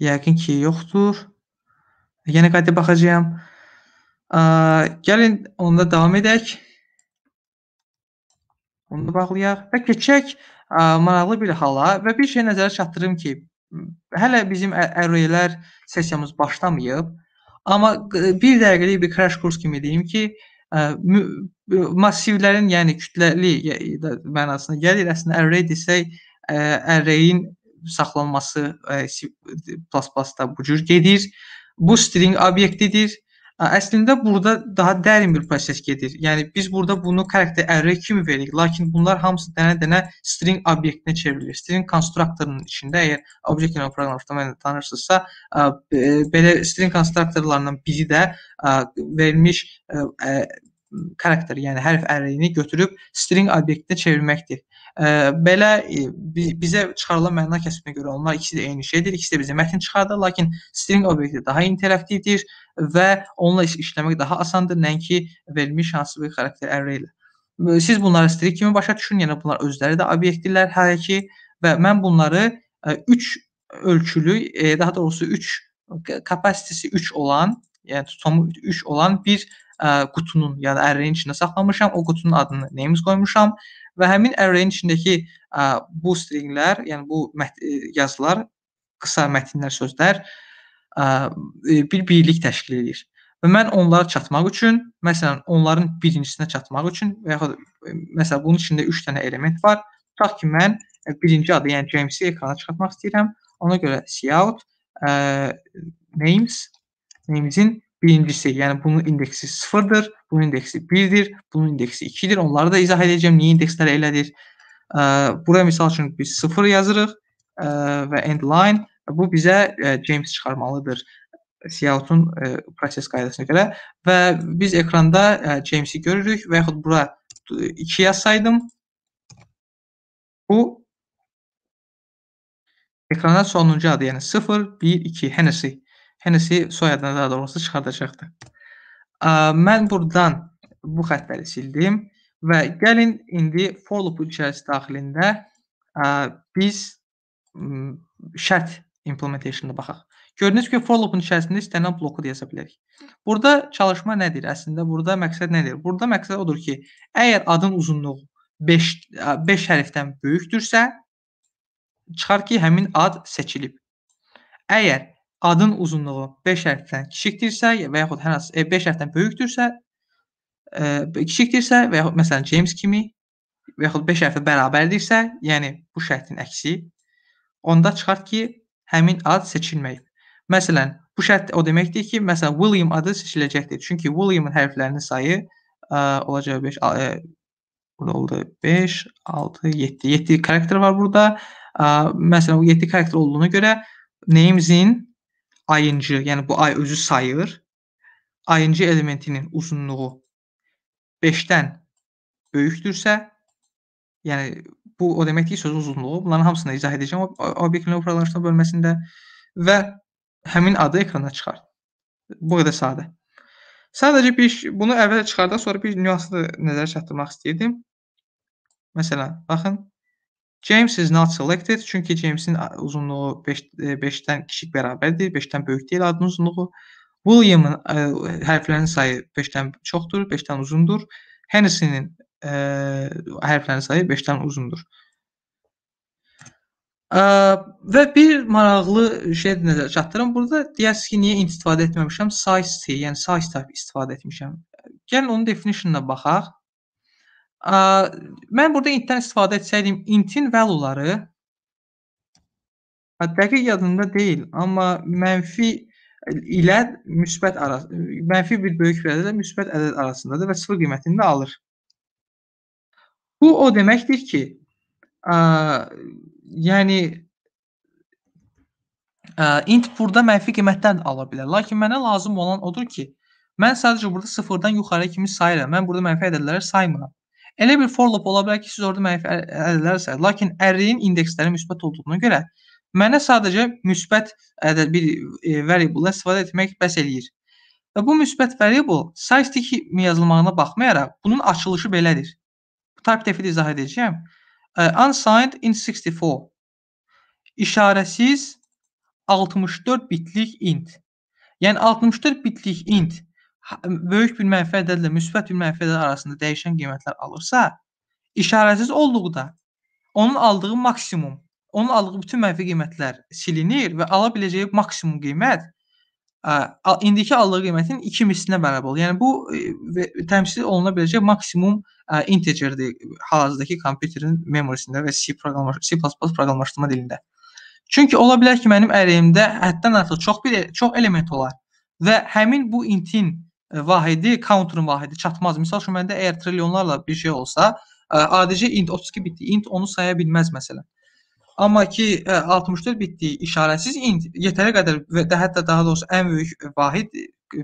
Yəqin ki, yoxdur. Yenə qayıdıb baxacağam. Ə, gəlin onda davam edək. Onu da bağlayaq və keçək ə, maraqlı bir hala və bir şey nəzərə çatdırım ki, hələ bizim ərəylər sessiyamız başlamayıb. Amma bir dəqiqəlik bir crash kurs kimi deyim ki, ə, massivlərin, yəni kütləli mənasına gəlir. Əslində array desək, arrayin saxlanması e, e, plasplasta bu cür gedir. Bu string obyektidir. Əslində burada daha dərin bir proses gedir. Yəni biz burada bunu karakter array kimi veririk, lakin bunlar hamısı dənə-dənə string obyektinə çevrilir. String konstruktorunun içində əgər object oriented proqramlaşdırmanı tanırsınızsa, e, belə string konstruktorlarından biri də verilmiş karakter, yəni hərf arrayini götürüb string obyektinə çevirməkdir belə e, bizə çıxarılan məna kəsbinə görə onlar ikisi də eyni şeydir. İkisi də bizə mətn çıxardır, lakin string obyekti daha interaktivdir və onunla işləmək daha asandır, nəinki verilmiş hansı bir xarakter ərə ilə. Siz bunları string kimi başa düşünün, yəni bunlar özləri də obyektdirlər hər iki və mən bunları 3 e, ölçülü, e, daha doğrusu 3 kapasitesi 3 olan yəni tutumu 3 olan bir ə, e, qutunun, yəni ərrəyin içində saxlamışam. O qutunun adını names qoymuşam və həmin ərrəyin içindəki ə, e, bu stringlər, yəni bu mət e, yazılar, qısa mətnlər, sözlər ə, bir birlik təşkil edir. Və mən onlara çatmaq üçün, məsələn, onların birincisinə çatmaq üçün və yaxud məsələn, bunun içində 3 dənə element var. Tutaq ki, mən birinci adı, yəni James-i ekrana çıxartmaq istəyirəm. Ona görə cout ə, names indeksimizin birincisi. Yəni bunun indeksi 0-dır, bunun indeksi 1-dir, bunun indeksi 2-dir. Onları da izah edəcəm niyə indekslər elədir. Ə, bura misal üçün biz 0 yazırıq ə, və end line bu bizə ə, e, James çıxarmalıdır Siyautun ə, e, proses qaydasına görə və biz ekranda ə, e, James-i görürük və yaxud bura 2 yazsaydım bu ekrana sonuncu adı, yəni 0, 1, 2, Hennessy Hennessy soyadını daha doğrusu çıxardacaqdı. Mən burdan bu xətləri sildim və gəlin indi for loop içərisi daxilində biz şərt implementation-a baxaq. Gördünüz ki, for loop-un içərisində istənilən bloku da yaza bilərik. Burada çalışma nədir? Əslində burada məqsəd nədir? Burada məqsəd odur ki, əgər adın uzunluğu 5 5 hərfdən böyükdürsə, çıxar ki, həmin ad seçilib. Əgər adın uzunluğu 5 hərfdən kiçikdirsə və yaxud hər hansı 5 e, hərfdən böyükdürsə, ə, e, kiçikdirsə və yaxud məsələn James kimi və yaxud 5 hərfə bərabərdirsə, yəni bu şərtin əksi, onda çıxart ki, həmin ad seçilməyib. Məsələn, bu şərt o deməkdir ki, məsələn William adı seçiləcəkdir. Çünki Williamın hərflərinin sayı ə, olacaq 5 burada oldu 5, 6, 7. 7 karakter var burada. Ə, e, məsələn, bu 7 karakter olduğuna görə Names'in ayıncı, yəni bu ay özü sayır. Ayıncı elementinin uzunluğu 5-dən böyükdürsə, yəni bu o deməkdir ki, söz uzunluğu. Bunların hamısını izah edəcəm obyektlərin operalaşma bölməsində və həmin adı ekrana çıxar. Bu qədər sadə. Sadəcə bir bunu əvvəl çıxardaq, sonra bir nüansı da nəzərə çatdırmaq istəyirdim. Məsələn, baxın James is not selected çünki Jamesin uzunluğu 5 5-dən e, kiçik bərabərdir, 5-dən böyük deyil adının uzunluğu. Williamın ə, e, hərflərin sayı 5-dən çoxdur, 5-dən uzundur. Hennessy-nin e, hərflərin sayı 5-dən uzundur. Ə, və bir maraqlı şey nəzərə çatdırım. Burada deyəsiz ki, niyə int istifadə etməmişəm? Size, yəni size type istifadə etmişəm. Gəlin onun definitionına baxaq. Ə, mən burada intdən istifadə etsəydim, intin value'ları dəqiq yadımda deyil, amma mənfi ilə müsbət arası mənfi bir böyük rədədlə müsbət ədəd arasındadır və sıfır qiymətini də alır. Bu o deməkdir ki, ə, yəni ə, int burada mənfi qiymətdən ala bilər. Lakin mənə lazım olan odur ki, mən sadəcə burada sıfırdan yuxarıya kimi sayıram. Mən burada mənfi ədədləri saymıram. Elə bir for loop ola bilər ki, siz orada mənfi ədədlərsə, lakin ərliyin indeksləri müsbət olduğuna görə mənə sadəcə müsbət ədəd bir e, variable istifadə etmək bəs eləyir. Və bu müsbət variable size yazılmağına baxmayaraq bunun açılışı belədir. Bu type defini izah edəcəyəm. Uh, unsigned in 64 işarəsiz 64 bitlik int. Yəni 64 bitlik int böyük bir mənfi ədədlə müsbət bir mənfi ədəd arasında dəyişən qiymətlər alırsa, işarəsiz olduqda onun aldığı maksimum, onun aldığı bütün mənfi qiymətlər silinir və ala biləcəyi maksimum qiymət ə, indiki aldığı qiymətin 2 mislinə bərabər olur. Yəni bu ə, təmsil oluna biləcək maksimum ə, integerdir hal-hazırdakı kompüterin memorisində və C proqramlaşdırma C++ proqramlaşdırma dilində. Çünki ola bilər ki, mənim əreyimdə həddən artıq çox bir çox element olar və həmin bu intin E, vahidi, counter'ın vahidi çatmaz. Misal üçün məndə əgər trilyonlarla bir şey olsa, e, adicə int 32 bitdi, int onu saya bilməz məsələn. Amma ki 64 e, bitdiyi işarəsiz int yetərli qədər və də hətta daha doğrusu ən böyük vahid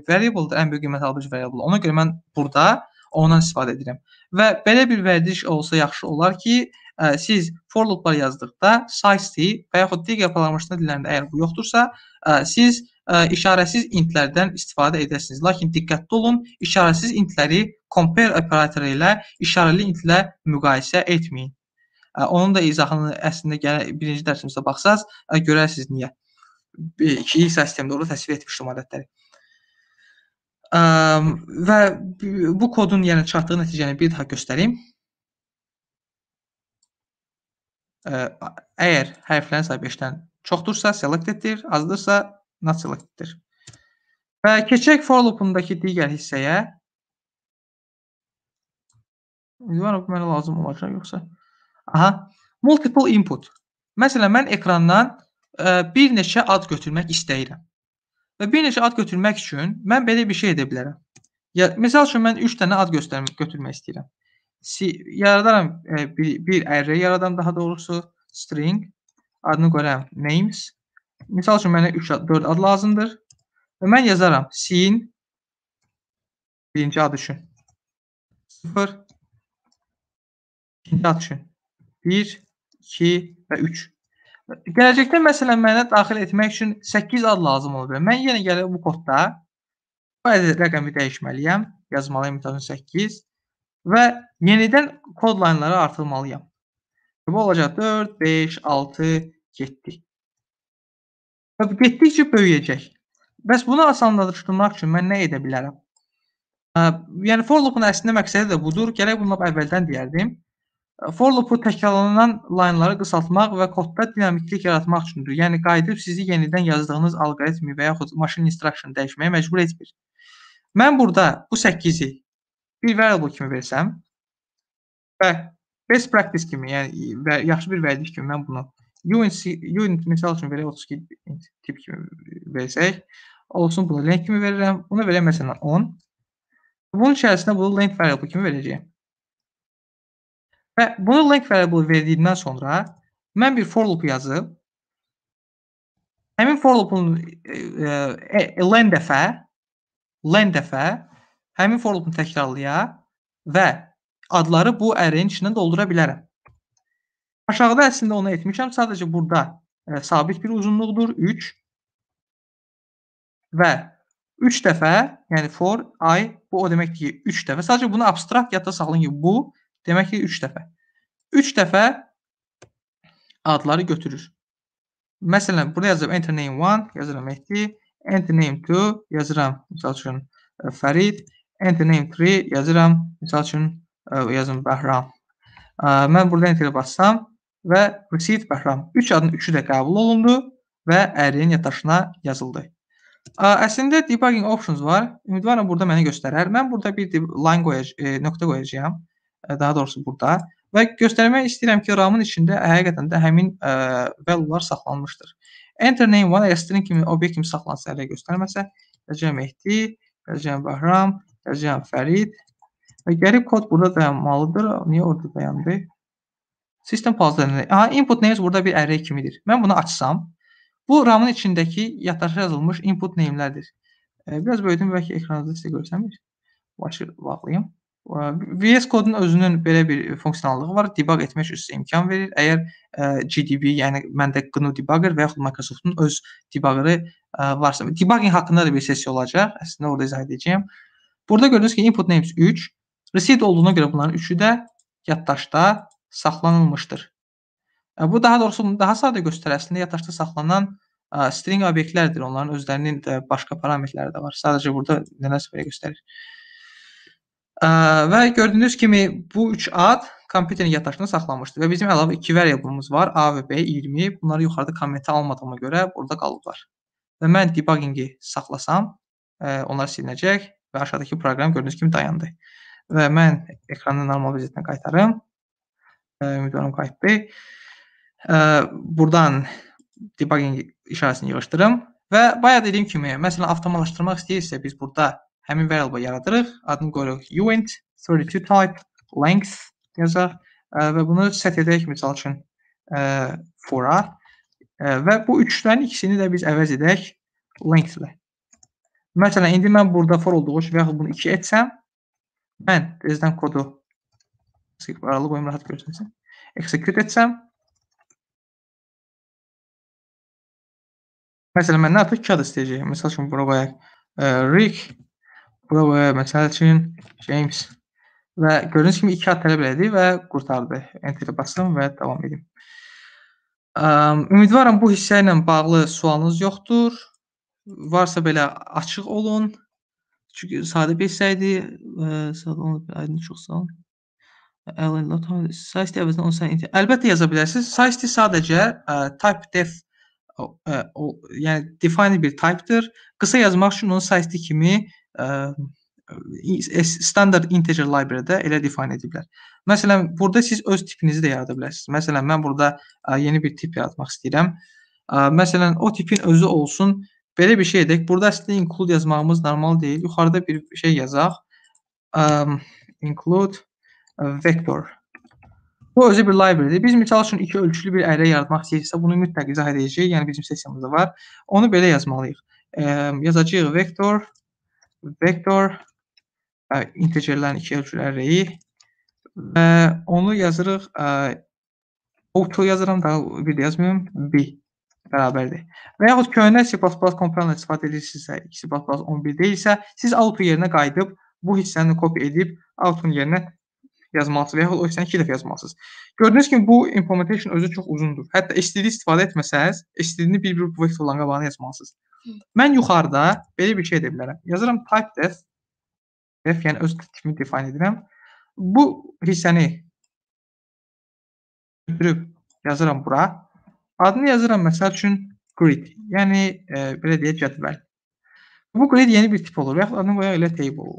variable-dır, ən böyük qiymət alıcı variable. Ona görə mən burada ondan istifadə edirəm. Və belə bir vərdiş olsa yaxşı olar ki, ə, siz for looplar yazdıqda size t və yaxud digər proqramlaşdırma dillərində əgər bu yoxdursa, ə, siz işarəsiz intlərdən istifadə edəsiniz. Lakin diqqətli olun, işarəsiz intləri compare operatoru ilə işarəli intlə müqayisə etməyin. Onun da izahını əslində gələ birinci dərsimizdə baxsaz, görərsiniz niyə. İki hissə sistemdə orada təsvir etmişdim adətləri. Və bu kodun yəni çıxartdığı nəticəni bir daha göstərim. Əgər hərflərin sayı 5-dən çoxdursa, select edir, azdırsa naçılıqdır. Və keçək for loopundakı digər hissəyə. Ünvan oxu mənə lazım olacaq yoxsa? Aha. Multiple input. Məsələn, mən ekrandan ə, e, bir neçə ad götürmək istəyirəm. Və bir neçə ad götürmək üçün mən belə bir şey edə bilərəm. Ya məsəl üçün mən 3 dənə ad göstərmək götürmək istəyirəm. Si yaradaram ə, e, bir bir array yaradaram daha doğrusu string adını qoyaram names Misal üçün mənə 3 ad, 4 ad lazımdır. Və mən yazaram sin birinci ad üçün 0 ikinci ad üçün 1 2 və 3. Gələcəkdə məsələn mənə daxil etmək üçün 8 ad lazım ola bilər. Mən yenə gəlib bu kodda bu ədəd rəqəmi dəyişməliyəm. Yazmalıyam məsələn 8 və yenidən kod laynları artırmalıyam. Bu olacaq 4 5 6 7. Və getdikcə böyüyəcək. Bəs bunu asanlaşdırmaq üçün mən nə edə bilərəm? Ə, yəni for loop-un əslində məqsədi də budur. Gərək bunu əvvəldən deyərdim. For loop-u təkrarlanan layınları qısaltmaq və kodda dinamiklik yaratmaq üçündür. Yəni qayıdıb sizi yenidən yazdığınız alqoritmi və yaxud maşın instruction dəyişməyə məcbur etmir. Mən burada bu 8-i bir variable kimi versəm və best practice kimi, yəni və yaxşı bir vərdiş kimi mən bunu unit, unit misal üçün belə 32 tip kimi versək, olsun bunu length kimi verirəm. Bunu verəm məsələn 10. Bunun içərisində bunu length variable kimi verəcəyəm. Və bunu length variable verdiyimdən sonra mən bir for loop yazıb həmin for loopun e, e, len dəfə len dəfə həmin for loopunu təkrarlaya və adları bu ərəyin içində doldura bilərəm. Aşağıda əslində onu etmişəm. Sadəcə burada ə, e, sabit bir uzunluqdur 3 və 3 dəfə, yəni for i bu o deməkdir ki, 3 dəfə. Sadəcə bunu abstrakt yadda saxlayın ki, bu demək ki 3 dəfə. 3 dəfə adları götürür. Məsələn, burada yazıram enter name 1, yazıram Mehdi, enter name 2, yazıram misal üçün e, Fərid, enter name 3 yazıram misal üçün e, yazım Bəhram. Mən burada enter bassam və Rəsid Bəhram. Üç adın üçü də qəbul olundu və ərin yaddaşına yazıldı. Əslində debugging options var. Ümidvaram burada mənə göstərər. Mən burada bir line qoyacağam, e, nöqtə qoyacağam. E, daha doğrusu burada və göstərmək istəyirəm ki, RAM-ın içində həqiqətən də həmin ə, e, value-lar saxlanmışdır. Enter name one əgər string kimi, obyekt kimi saxlansa, əgər göstərməsə, gələcəm Mehdi, gələcəm Bahram, gələcəm Fərid və gəlib kod burada dayanmalıdır. Niyə orada dayandı? Sistem fazlalarını, aha input names burada bir array kimidir. Mən bunu açsam, bu RAM-ın içindəki yaddaşa yazılmış input name'lərdir. E, biraz böyüdüm, bəlkə ekranınızda sizə görsəmir. Başı bağlayım. E, VS Code-un özünün belə bir funksionallığı var. Debug etmək üçün imkan verir. Əgər ə, e, GDB, yəni məndə GNU debugger və yaxud Microsoft-un öz debuggerı ə, e, varsa, debugging haqqında da bir sessiya olacaq. Əslində orada izah edəcəyəm. Burada gördünüz ki, input names 3, received olduğuna görə bunların üçü də yaddaşda saxlanılmışdır. E, bu daha doğrusu daha sadə göstərir. Əslində yaddaşda saxlanan ə, e, string obyektlərdir. Onların özlərinin də başqa parametrləri də var. Sadəcə burada nənəsə belə göstərir. Ə, e, və gördüyünüz kimi bu 3 ad kompüterin yaddaşında saxlanmışdır və bizim əlavə 2 variablımız var. A və B 20. Bunları yuxarıda kommentə almadığıma görə burada qalıblar. Və mən debuggingi saxlasam, ə, onlar silinəcək və aşağıdakı proqram gördüyünüz kimi dayandı. Və mən ekranı normal vəziyyətinə qaytarım. Ümidvaram qayıt bey. Buradan debugging işarəsini yığışdırım. Və bayaq dediyim kimi, məsələn, avtomatlaşdırmaq istəyirsə, biz burada həmin variable yaradırıq. Adını qoyuruq uint, 32 type, length yazaq və bunu set edək, misal üçün, e, for-a. Və bu üçlərin ikisini də biz əvəz edək length ilə. Məsələn, indi mən burada for olduğu üçün və yaxud bunu 2 etsəm, mən tezdən kodu Skip aralı boyum rahat görürsünüz. Execute etsəm, Məsələn, mən nə artıq iki ad istəyəcəyəm. Məsəl üçün, bura qoyaq e, Rick, bura qoyaq, məsəl üçün, James. Və gördüyünüz kimi iki ad tələb elədi və qurtardı. Enter-ə basdım və davam edim. Ümidvaram bu hissə ilə bağlı sualınız yoxdur. Varsa belə açıq olun. Çünki sadə bir hissə idi. E, sadə olun, aydın çox sağ olun. Əlillə SciSty əvəzinə 10 saniyə. Əlbəttə yaza bilərsiniz. SciSty sadəcə ə, type def ə, o, yəni define bir type'dır. Qısa yazmaq üçün onu SciSty kimi ə, standard integer library-də elə define ediblər. Məsələn, burada siz öz tipinizi də yarada bilərsiniz. Məsələn, mən burada ə, yeni bir tip yaratmaq istəyirəm. Ə, məsələn, o tipin özü olsun. Belə bir şey edək. Burada əslində include yazmağımız normal deyil. Yuxarıda bir şey yazaq. Ə, include vektor. Bu özü bir librarydir. Biz misal üçün iki ölçülü bir ərə yaratmaq istəyiriksə, bunu mütləq izah edəcəyik. Yəni bizim sessiyamızda var. Onu belə yazmalıyıq. E, yazacağıq vektor vektor ə, integerlərin iki ölçülü ərəyi və onu yazırıq ə, auto yazıram da bir də yazmıyorum b bərabərdir. Və yaxud köhnə C++ kompilyasından istifadə edirsinizsə, C++ 11 deyilsə, siz auto yerinə qayıdıb bu hissəni kopya edib autonun yerinə yazmalısınız və yaxud o hissəni 2 dəfə yazmalısınız. Gördüyünüz kimi bu implementation özü çox uzundur. Hətta STD istifadə etməsəz, STD-ni bir-bir bu vektor lanqabanı yazmalısınız. Mən yuxarıda belə bir şey edə bilərəm. Yazıram type def, def yəni öz tipimi define edirəm. Bu hissəni götürüb yazıram bura. Adını yazıram məsəl üçün grid. Yəni e, belə deyək cədvəl. Bu grid yeni bir tip olur və yaxud adını qoyaq elə table.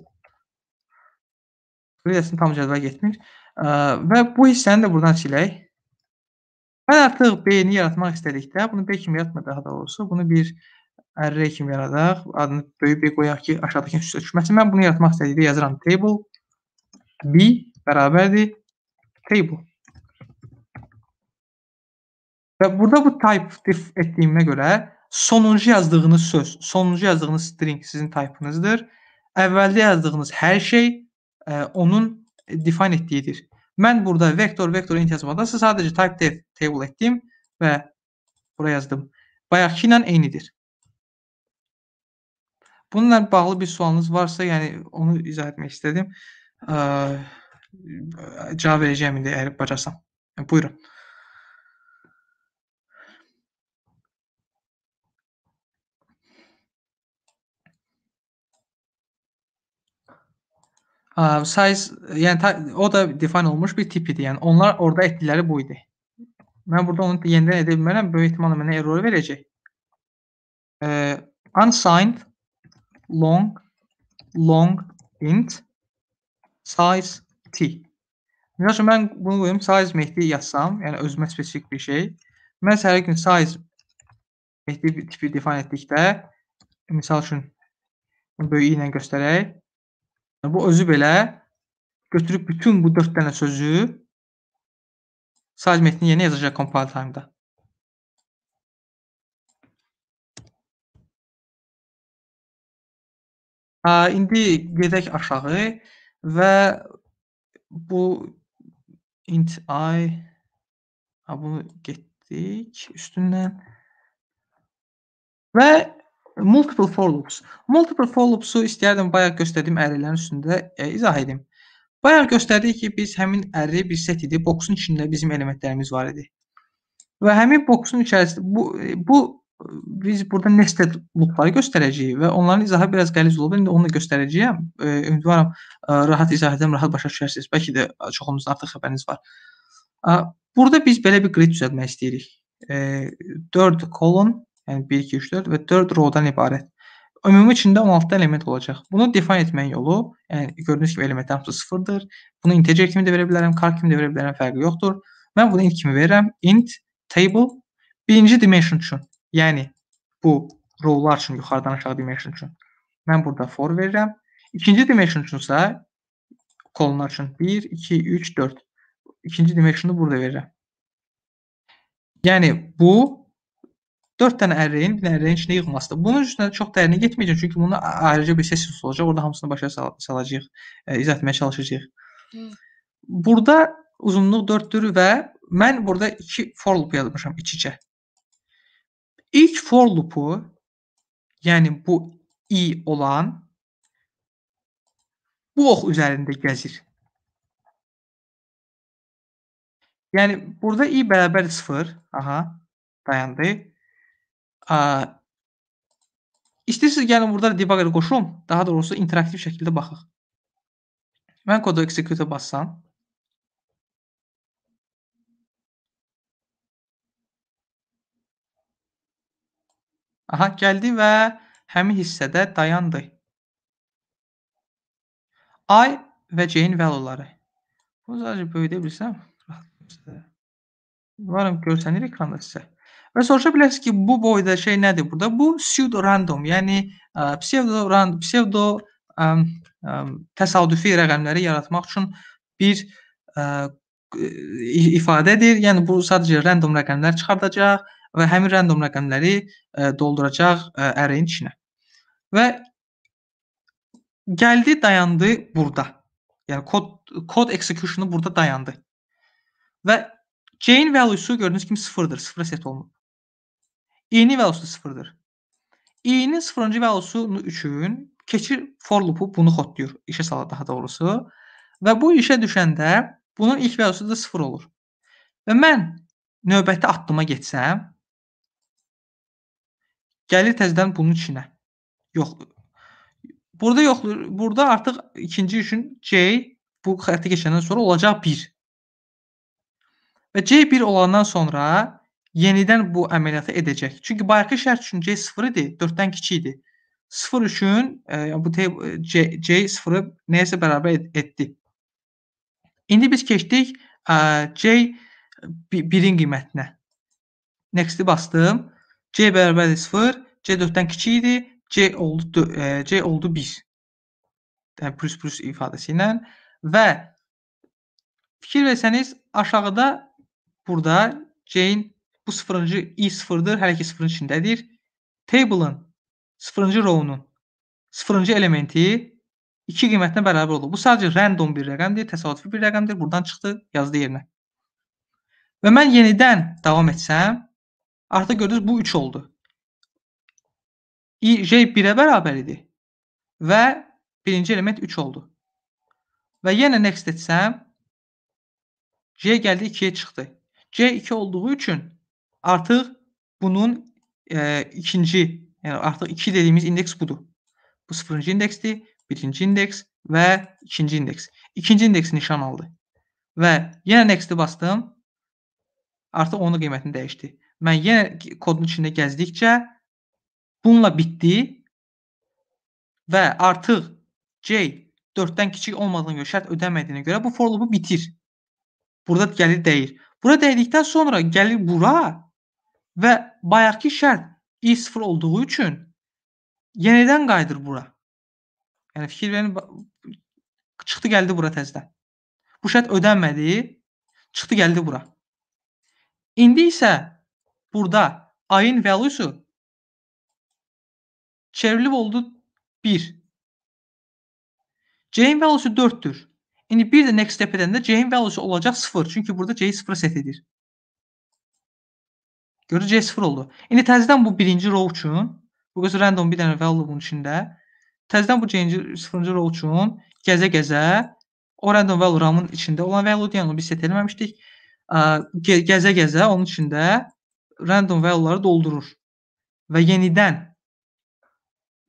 Readers-in tam cədvəl getmir. Və bu hissəni də buradan silək. Mən artıq B-ni yaratmaq istədikdə, bunu B kimi yaratmadaq da olsa, bunu bir array kimi yaradaq. Adını böyük B qoyaq ki, aşağıdakı üstə düşməsin. Mən bunu yaratmaq istədikdə yazıram table. B bərabərdir table. Və burada bu type diff etdiyimə görə sonuncu yazdığınız söz, sonuncu yazdığınız string sizin type'ınızdır. Əvvəldə yazdığınız hər şey e, onun define ettiğidir. Ben burada vektör vektör int yazmadası sadece type dev table ettim ve buraya yazdım. Bayaqkiyle eynidir. Bununla bağlı bir sualınız varsa yani onu izah etmek istedim. Ee, cevap vereceğim indi eğer bacarsam. buyurun. size yani ta, o da define olmuş bir tip idi. yani onlar orada etdikləri bu idi. Mən burada onu yeniden edə bilmərəm. Böyük ehtimalla mənə error verəcək. E, ee, unsigned long long int size t. Məsələn mən bunu qoyum size Mehdi yazsam, yəni özümə spesifik bir şey. Mən hər gün size Mehdi tipi define etdikdə misal üçün böyüyü ilə göstərək Yəni, bu özü belə götürüb bütün bu 4 dənə sözü sadəcə metni yerinə yazacaq compile time-da. İndi gedək aşağı və bu int i bunu getdik üstündən və multiple for loops. Multiple for loops-u istəyərdim bayaq göstərdiyim ərlərin üstündə e, izah edim. Bayaq göstərdik ki, biz həmin əri bir set idi. Boksun içində bizim elementlərimiz var idi. Və həmin boksun içərisində bu e, bu e, biz burada nested loopları göstərəcəyik və onların izahı biraz qəliz olub. İndi onu da göstərəcəyəm. E, ümidvaram e, rahat izah edəm, rahat başa düşərsiniz. Bəlkə də çoxunuzun artıq xəbəriniz var. E, burada biz belə bir grid düzəltmək istəyirik. 4 e, kolon Yəni 1, 2, 3, 4 və 4 row-dan ibarət. Ümumi içində 16 element olacaq. Bunu define etməyin yolu, yəni gördüyünüz kimi elementin hamısı 0-dır. Bunu integer kimi də verə bilərəm, char kimi də verə bilərəm, fərqi yoxdur. Mən bunu int kimi verirəm. Int table birinci dimension üçün. Yəni bu rowlar üçün yuxarıdan aşağı dimension üçün. Mən burada for verirəm. İkinci dimension üçünsə kolonlar üçün 1, 2, 3, 4. İkinci dimensionu burada verirəm. Yəni bu 4 dənə ərreyin, bir dənə ərreyin içində yığılmasıdır. Bunun üstünə çox dərinə getməyəcəm çünki bunun ayrıca bir sessiyası olacaq. Orada hamısını başa sal salacağıq, e, izah etməyə çalışacağıq. Hı. Burada uzunluq 4-dür və mən burada 2 for loop yazmışam iç-içə. İlk for loopu, yəni bu i olan bu ox üzərində gəzir. Yəni burada i bərabər 0, aha, dayandı. Ə, İstəyirsiniz gəlin burada debugger qoşum, daha doğrusu interaktiv şəkildə baxaq. Mən kodu execute-ə bassam. Aha, gəldi və həmin hissədə dayandı. I və J-in valueları. Bunu sadəcə böyüdə bilsəm. Varım, görsənir ekranda sizə. Və soruşa bilərsiniz ki, bu boyda şey nədir burada? Bu e, pseudo random, yəni pseudo random, pseudo ə, ə, təsadüfi rəqəmləri yaratmaq üçün bir ə, e, ifadədir. Yəni bu sadəcə random rəqəmlər çıxardacaq və həmin random rəqəmləri ə, e, dolduracaq ə, array içinə. Və gəldi, dayandı burada. Yəni kod kod execution-u burada dayandı. Və Jane value-su gördüyünüz kimi 0-dır, 0 set olunub i-nin valusu 0-dır. i-nin 0-cı valusu üçün keçir for loopu bunu xodlayır. İşə salır daha doğrusu. Və bu işə düşəndə bunun ilk valusu da 0 olur. Və mən növbəti addıma geçsəm gəlir təzədən bunun içinə. Yoxdur. Burada yoxdur. Burada artıq ikinci üçün C bu xətti keçəndən sonra olacaq 1. Və C1 olandan sonra yenidən bu əməliyyatı edəcək. Çünki bayaqki şərt üçün C 0 idi, 4-dən kiçikdir. 0 üçün e, bu e, C, C 0-ı nəyəsə bərabər etdi. İndi biz keçdik e, C 1-in qiymətinə. Next-i bastım. C bərabər 0, C 4-dən kiçik idi, C oldu e, C oldu 1. Yəni plus plus ifadəsi ilə və fikir versəniz aşağıda burada C-in Bu sıfırıncı i sıfırdır. Hər iki sıfırın içindədir. Table'ın sıfırıncı row'unun sıfırıncı elementi 2 qiymətinə bərabər olur. Bu sadəcə random bir rəqəmdir, təsadüfi bir rəqəmdir. Buradan çıxdı, yazdı yerinə. Və mən yenidən davam etsəm, artıq gördünüz bu 3 oldu. i j 1-ə bərabər idi və birinci element 3 oldu. Və yenə next etsəm, j gəldi 2-yə çıxdı. c 2 olduğu üçün Artık bunun e, ikinci, yəni artıq 2 dediyimiz indeks budu. Bu sıfırıncı indeksdir, birinci indeks ve ikinci indeks. İkinci indeks nişan aldı. ve yenə next bastım. Artık onun kıymetini değişti. Ben yenə kodun içinde gezdikçe bununla bitti ve artık C 4 küçük kiçik olmadığına şart ödemediğine göre bu for loopu bitir. Burada gelir dəyir. Burada değdikten sonra gelir bura Və bayaqki şərt i e sıfır olduğu üçün yenidən qayıdır bura. Yəni fikir verin çıxdı gəldi bura təzədən. Bu şərt ödənmədi, çıxdı gəldi bura. İndi isə burada ayın value'su çevrilib oldu 1. C-in value'su 4-dür. İndi bir də next step edəndə C-in value'su olacaq 0, çünki burada C-yi 0 set edir. Görür C0 oldu. İndi təzədən bu birinci row üçün, bu qız random bir dənə value bunun içində. Təzədən bu C0-cı row üçün gəzə-gəzə o random value ramın içində olan value deyən onu biz set eləməmişdik. Gəzə-gəzə onun içində random value'ları doldurur. Və yenidən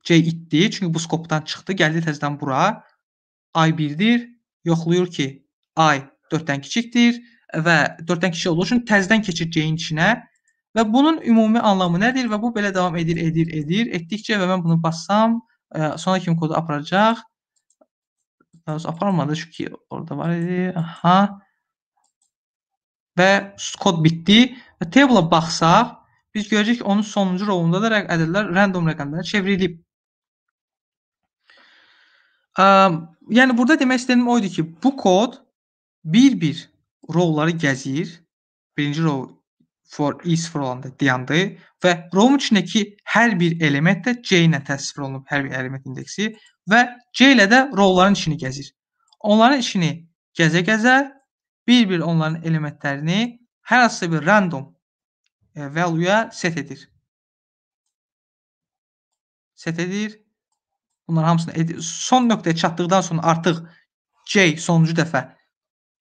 C itdi, çünki bu skopdan çıxdı, gəldi təzədən bura. I1-dir, yoxlayır ki, I 4-dən kiçikdir və 4-dən kiçik olduğu üçün təzədən keçir C-in içinə Və bunun ümumi anlamı nədir? Və bu belə davam edir, edir, edir. Etdikcə və mən bunu bassam, ə, e, sona kimi kodu aparacaq. Daha doğrusu aparmadı çünki orada var idi. Aha. Və kod bitdi. Və table'a baxsaq, biz görəcək ki, onun sonuncu rowunda da ədədlər random rəqəmlərə çevrilib. Ə, e, yəni burada demək istədiyim o idi ki, bu kod bir-bir rowları gəzir. Birinci row for is for olanda dayandı və row-un içindəki hər bir element də C ilə təsvir olunub, hər bir element indeksi və C ilə də rowların içini gəzir. Onların içini gəzə-gəzə bir-bir onların elementlərini hər hansısa bir random e, value-ya set edir. Set edir. Bunlar hamısını edir. son nöqtəyə çatdıqdan sonra artıq C sonuncu dəfə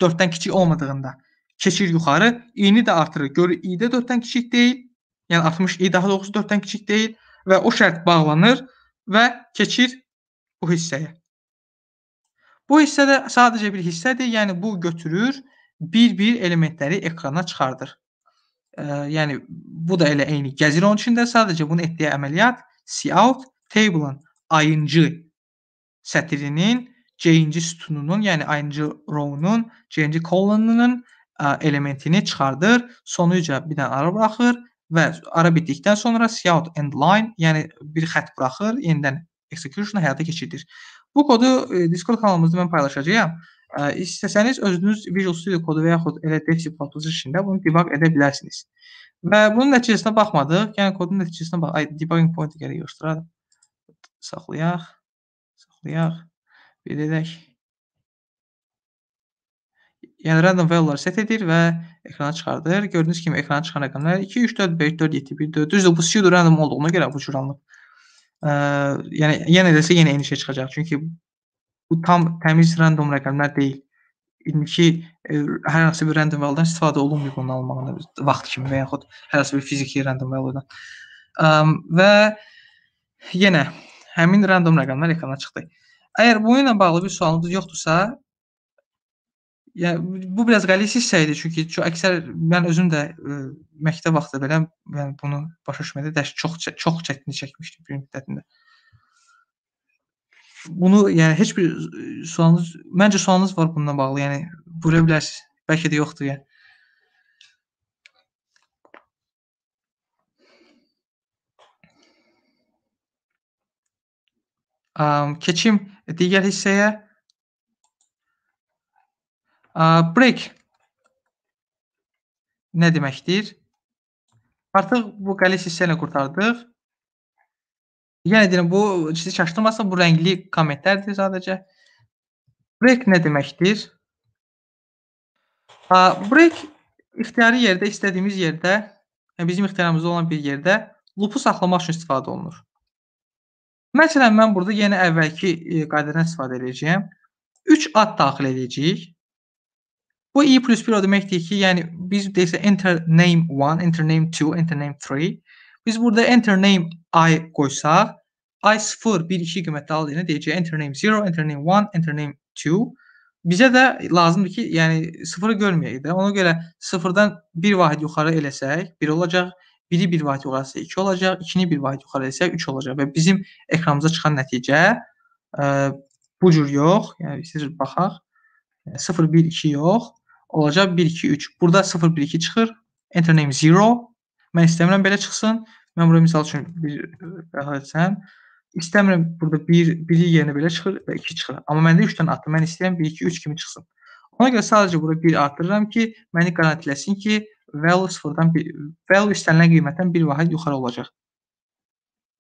4-dən kiçik olmadığında keçir yuxarı. İ-ni də artırır. Görür i də 4-dən kiçik deyil. Yəni 60 i daha doğrusu 4-dən kiçik deyil və o şərt bağlanır və keçir bu hissəyə. Bu hissə də sadəcə bir hissədir. Yəni bu götürür, bir-bir elementləri ekrana çıxardır. E, yəni bu da elə eyni gəzir. Onun üçün də sadəcə bunu etdiyi əməliyyat cout table-ın ayıncı sətrinin C-ci sütununun, yəni ayıncı row-nun, C-ci column-ının elementini çıxardır, sonuca bir dənə ara buraxır və ara bitdikdən sonra shout end line, yəni bir xətt buraxır, yenidən execution həyata keçirir. Bu kodu e, Discord kanalımızda mən paylaşacağam. E, istəsəniz özünüz Visual Studio kodu və yaxud elə Dev platforması içində bunu debug edə bilərsiniz. Və bunun nəticəsinə baxmadıq. Yəni kodun nəticəsinə bax, ay debugging point-i gərək yoxduraq. Saxlayaq. Saxlayaq. Bir edək. Yəni random value-ları set edir və ekrana çıxardır. Gördüyünüz kimi ekrana çıxan rəqəmlər 2, 3, 4, 5, 4, 7, 1, 4. Düzdür, bu pseudo random olduğuna görə bu cür alınıb. E, yəni yenə desə yenə eyni şey çıxacaq. Çünki bu tam təmiz random rəqəmlər deyil. İndiki e, hər hansı bir random value-dan istifadə olunmuyor bunun almağında vaxt kimi və yaxud hər hansı bir fiziki random value-dan. Um, və yenə həmin random rəqəmlər ekrana çıxdı. Əgər bu ilə bağlı bir sualınız yoxdursa, Yəni bu biraz qəlisiz şeydir çünki çox əksər mən özüm də ə, e, məktəb vaxtı belə yəni bunu başa düşmədə dərs çox çox çətin çəkmişdim bir müddətində. Bunu yəni heç bir e, sualınız, məncə sualınız var bununla bağlı. Yəni bura bilərsiniz. Bəlkə də yoxdur yəni. Um, keçim e, digər hissəyə. Break nə deməkdir? Artıq bu qəliz hissəni qurtardıq. Yəni deyirəm bu sizi çaşdırmasın, bu rəngli kommentlərdir sadəcə. Break nə deməkdir? Break ixtiyari yerdə, istədiyimiz yerdə, yəni bizim ixtiyarımızda olan bir yerdə loopu saxlamaq üçün istifadə olunur. Məsələn, mən burada yenə əvvəlki e, qaydadan istifadə edəcəyəm. 3 ad daxil edəcəyik. Bu e i+1 o deməkdir ki, yəni biz desə enter name 1, enter name 2, enter name 3. Biz burada enter name i qoysaq, i 0, 1, 2 qiyməti aldığını deyəcək enter name 0, enter name 1, enter name 2. Bizə də lazımdır ki, yəni 0-ı görməyək də. Ona görə 0-dan 1 vahid yuxarı eləsək 1 olacaq. 1-i 1 vahid yuxarı isə 2 olacaq. 2-ni 1 vahid yuxarı eləsək 3 olacaq və bizim ekranımıza çıxan nəticə ə, e, bu cür yox. Yəni siz baxaq. 0 1 2 yox olacaq 1 2 3. Burada 0 1 2 çıxır. Enter name 0. Mən istəmirəm belə çıxsın. Mən bura misal üçün bir rəhətsəm e, istəmirəm burada 1 1-i yerinə belə çıxır və 2 çıxır. Amma məndə 3 dənə atdı. Mən istəyirəm 1 2 3 kimi çıxsın. Ona görə sadəcə bura 1 artırıram ki, məni qarantiləsin ki, value 0-dan value istənilən qiymətdən 1 vahid yuxarı olacaq.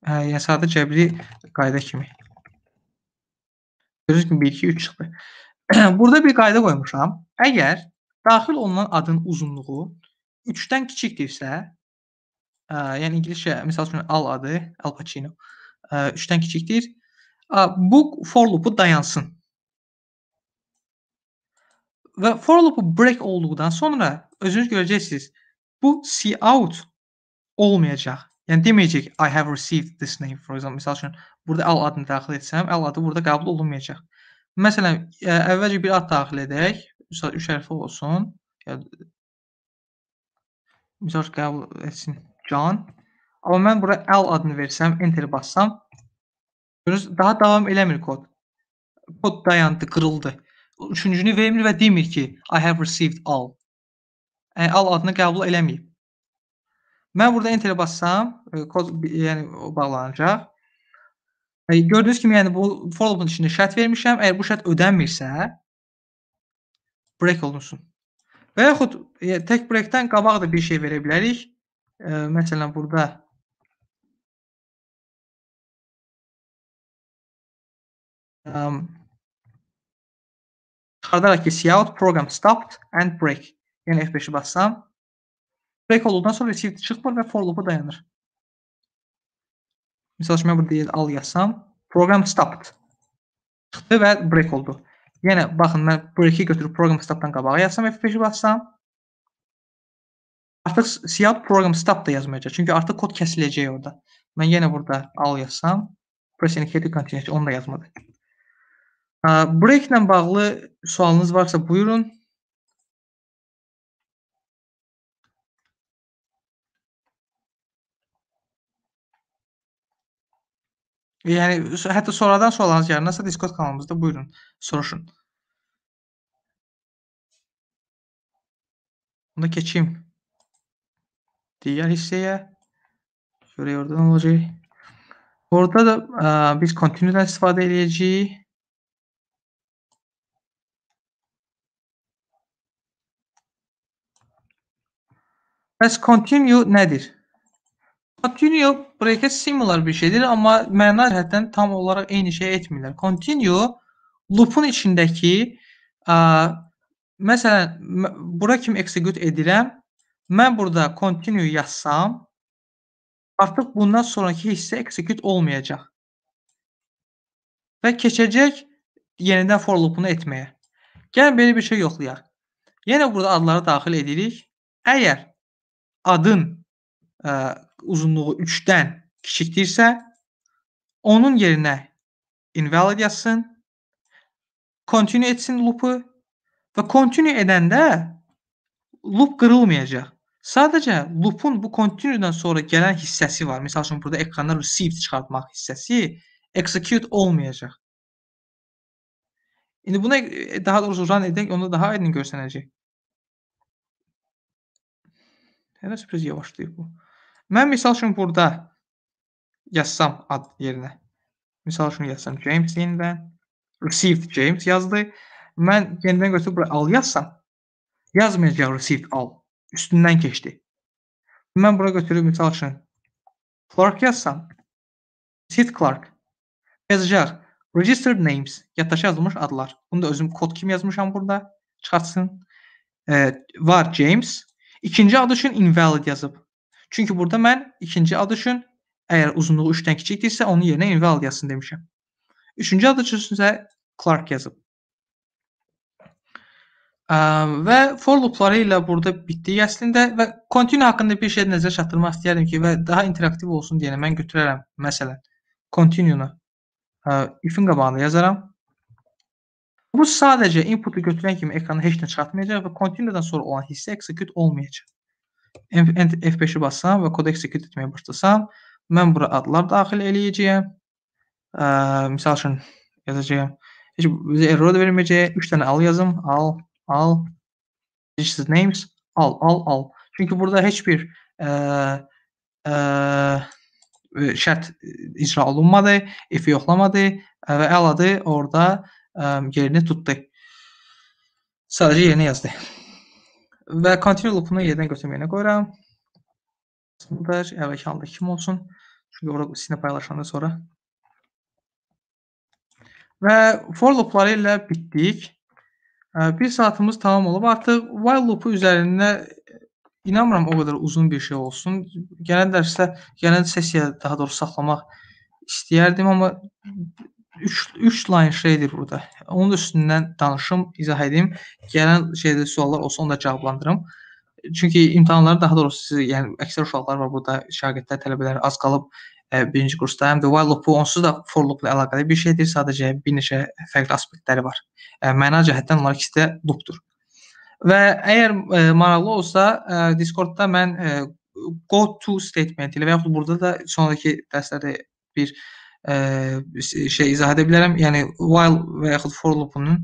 Hə, yəni sadə cəbri qayda kimi. Gördüyünüz kimi 1 2 3 çıxdı. [CLEARS THROAT] burada bir qayda qoymuşam. Əgər daxil olunan adın uzunluğu 3-dən kiçikdirsə, ə, yəni ingiliscə məsəl üçün al adı Al Pacino 3-dən kiçikdir. Ə, bu for loopu dayansın. Və for loopu break olduqdan sonra özünüz görəcəksiniz. Bu see out olmayacaq. Yəni deməyəcək I have received this name for example. Məsəl üçün burada al adını daxil etsəm, al adı burada qəbul olunmayacaq. Məsələn, ə, əvvəlcə bir ad daxil edək misal üç hərfli olsun. Ya misal qəbul etsin can. Amma mən bura L adını versəm, enter bassam, görürsüz, daha davam eləmir kod. Kod dayandı, qırıldı. Üçüncünü vermir və demir ki, I have received all. Yəni, e, all adını qəbul eləməyib. Mən burada enter bassam, e, kod yəni bağlanacaq. E, Gördüyünüz kimi, yəni bu for loopun içində şərt vermişəm. Əgər bu şərt ödənmirsə, break olunsun. Və yaxud e, tək breakdən qabaq da bir şey verə bilərik. E, məsələn, burada um, çıxardaraq ki, cout program stopped and break. Yəni F5-i bassam, break olduqdan sonra received çıxmır və for loopu dayanır. Məsəl üçün, mən burada deyil, al yazsam, program stopped. Çıxdı və break oldu. Yenə baxın mən break-i götürüb program stop-dan qabağa yazsam və F5-i bassam artıq siyahı program stop da yazmayacaq. Çünki artıq kod kəsiləcək orada. Mən yenə burada al yazsam press indicator yəni continuity onu da yazmadı. Break ilə bağlı sualınız varsa buyurun. Yani hatta sonradan soracağınız nasıl Discord kanalımızda buyurun soruşun. Bunu da geçeyim. Diğer hisseye şöyle oradan olacak. Orada da e, biz continue'dan istifadə edəcəyik. Bəs continue nədir? Continue breakə similar bir şeydir, amma məna cəhətdən tam olaraq eyni şey etmirlər. Continue loopun içindəki ə, məsələn bura kimi execute edirəm. Mən burada continue yazsam, artıq bundan sonrakı hissə execute olmayacaq. Və keçəcək yenidən for loopunu etməyə. Gəlin belə bir şey yoxlayaq. Yenə burada adları daxil edirik. Əgər adın ə, uzunluğu 3-dən kiçikdirsə, onun yerinə invalid yazsın, continue etsin loopu və continue edəndə loop qırılmayacaq. Sadəcə loopun bu continuedən sonra gələn hissəsi var. Məsəl üçün burada ekrana received çıxartmaq hissəsi execute olmayacaq. İndi buna e, daha doğrusu run edək, onda daha aydın görsənəcək. Hələ sürpriz yavaşlayıb bu. Mən misal üçün burada yazsam ad yerinə. Misal üçün yazsam James yenidən received James yazdı. Mən yenidən götürüb bura al yazsam yazmayacaq received al. Üstündən keçdi. Mən bura götürüb misal üçün Clark yazsam Sid Clark yazacaq registered names yaddaşa yazılmış adlar. Bunu da özüm kod kimi yazmışam burada. Çıxartsın. E, var James. İkinci adı üçün invalid yazıb. Çünki burada mən ikinci ad üçün əgər uzunluğu 3-dən kiçikdirsə, onun yerinə inval yazsın demişəm. Üçüncü ad üçün isə Clark yazıb. Və for loopları ilə burada bitdik əslində və continue haqqında bir şey nəzərə çatdırmaq istəyərdim ki, və daha interaktiv olsun deyə mən götürərəm məsələn continue-nu ifin qabağına yazaram. Bu sadəcə inputu götürən kimi ekrana heç nə çıxartmayacaq və continue-dan sonra olan hissə execute olmayacaq. F5-i bassam və kod eksekut etməyə başlasam, mən bura adlar daxil eləyəcəyəm. Ə, misal üçün yazacağım, Heç bizə error da verməyəcək. 3 tane al yazım. Al, al. Registered names. Al, al, al. Çünki burada heç bir ə, ə, şərt icra olunmadı, if yoxlamadı və əl orada ə, yerini tutdu. Sadəcə yerini yazdı. Və continue loopunu yenidən götürməyinə qoyuram. Və əvvəlki halda kim olsun. Çünki orada sizinlə paylaşanda sonra. Və for loopları ilə bitdik. Bir saatımız tamam olub. Artıq while loopu üzərində e, inanmıram o qədər uzun bir şey olsun. Gələn dərsdə, gələn sessiyada daha doğrusu saxlamaq istəyərdim, amma 3 3 layn şeydir burada. Onun üstündən danışım, izah edim. Gələn şeydə suallar olsa onu da cavablandırım. Çünki imtahanları daha doğrusu siz, yəni əksər uşaqlar var burada, şagirdlər, tələbələr az qalıb ə, e, birinci kursda həm də while loop-u onsuz da for loop-la əlaqəli bir şeydir, sadəcə bir neçə fərqli aspektləri var. Ə, e, məna cəhətdən onlar ikisi də loop-dur. Və əgər ə, e, maraqlı olsa, ə, Discord-da mən ə, go to statement ilə və yaxud burada da sonrakı dərslərdə bir ə, şey izah edə bilərəm. Yəni while və yaxud for loopunun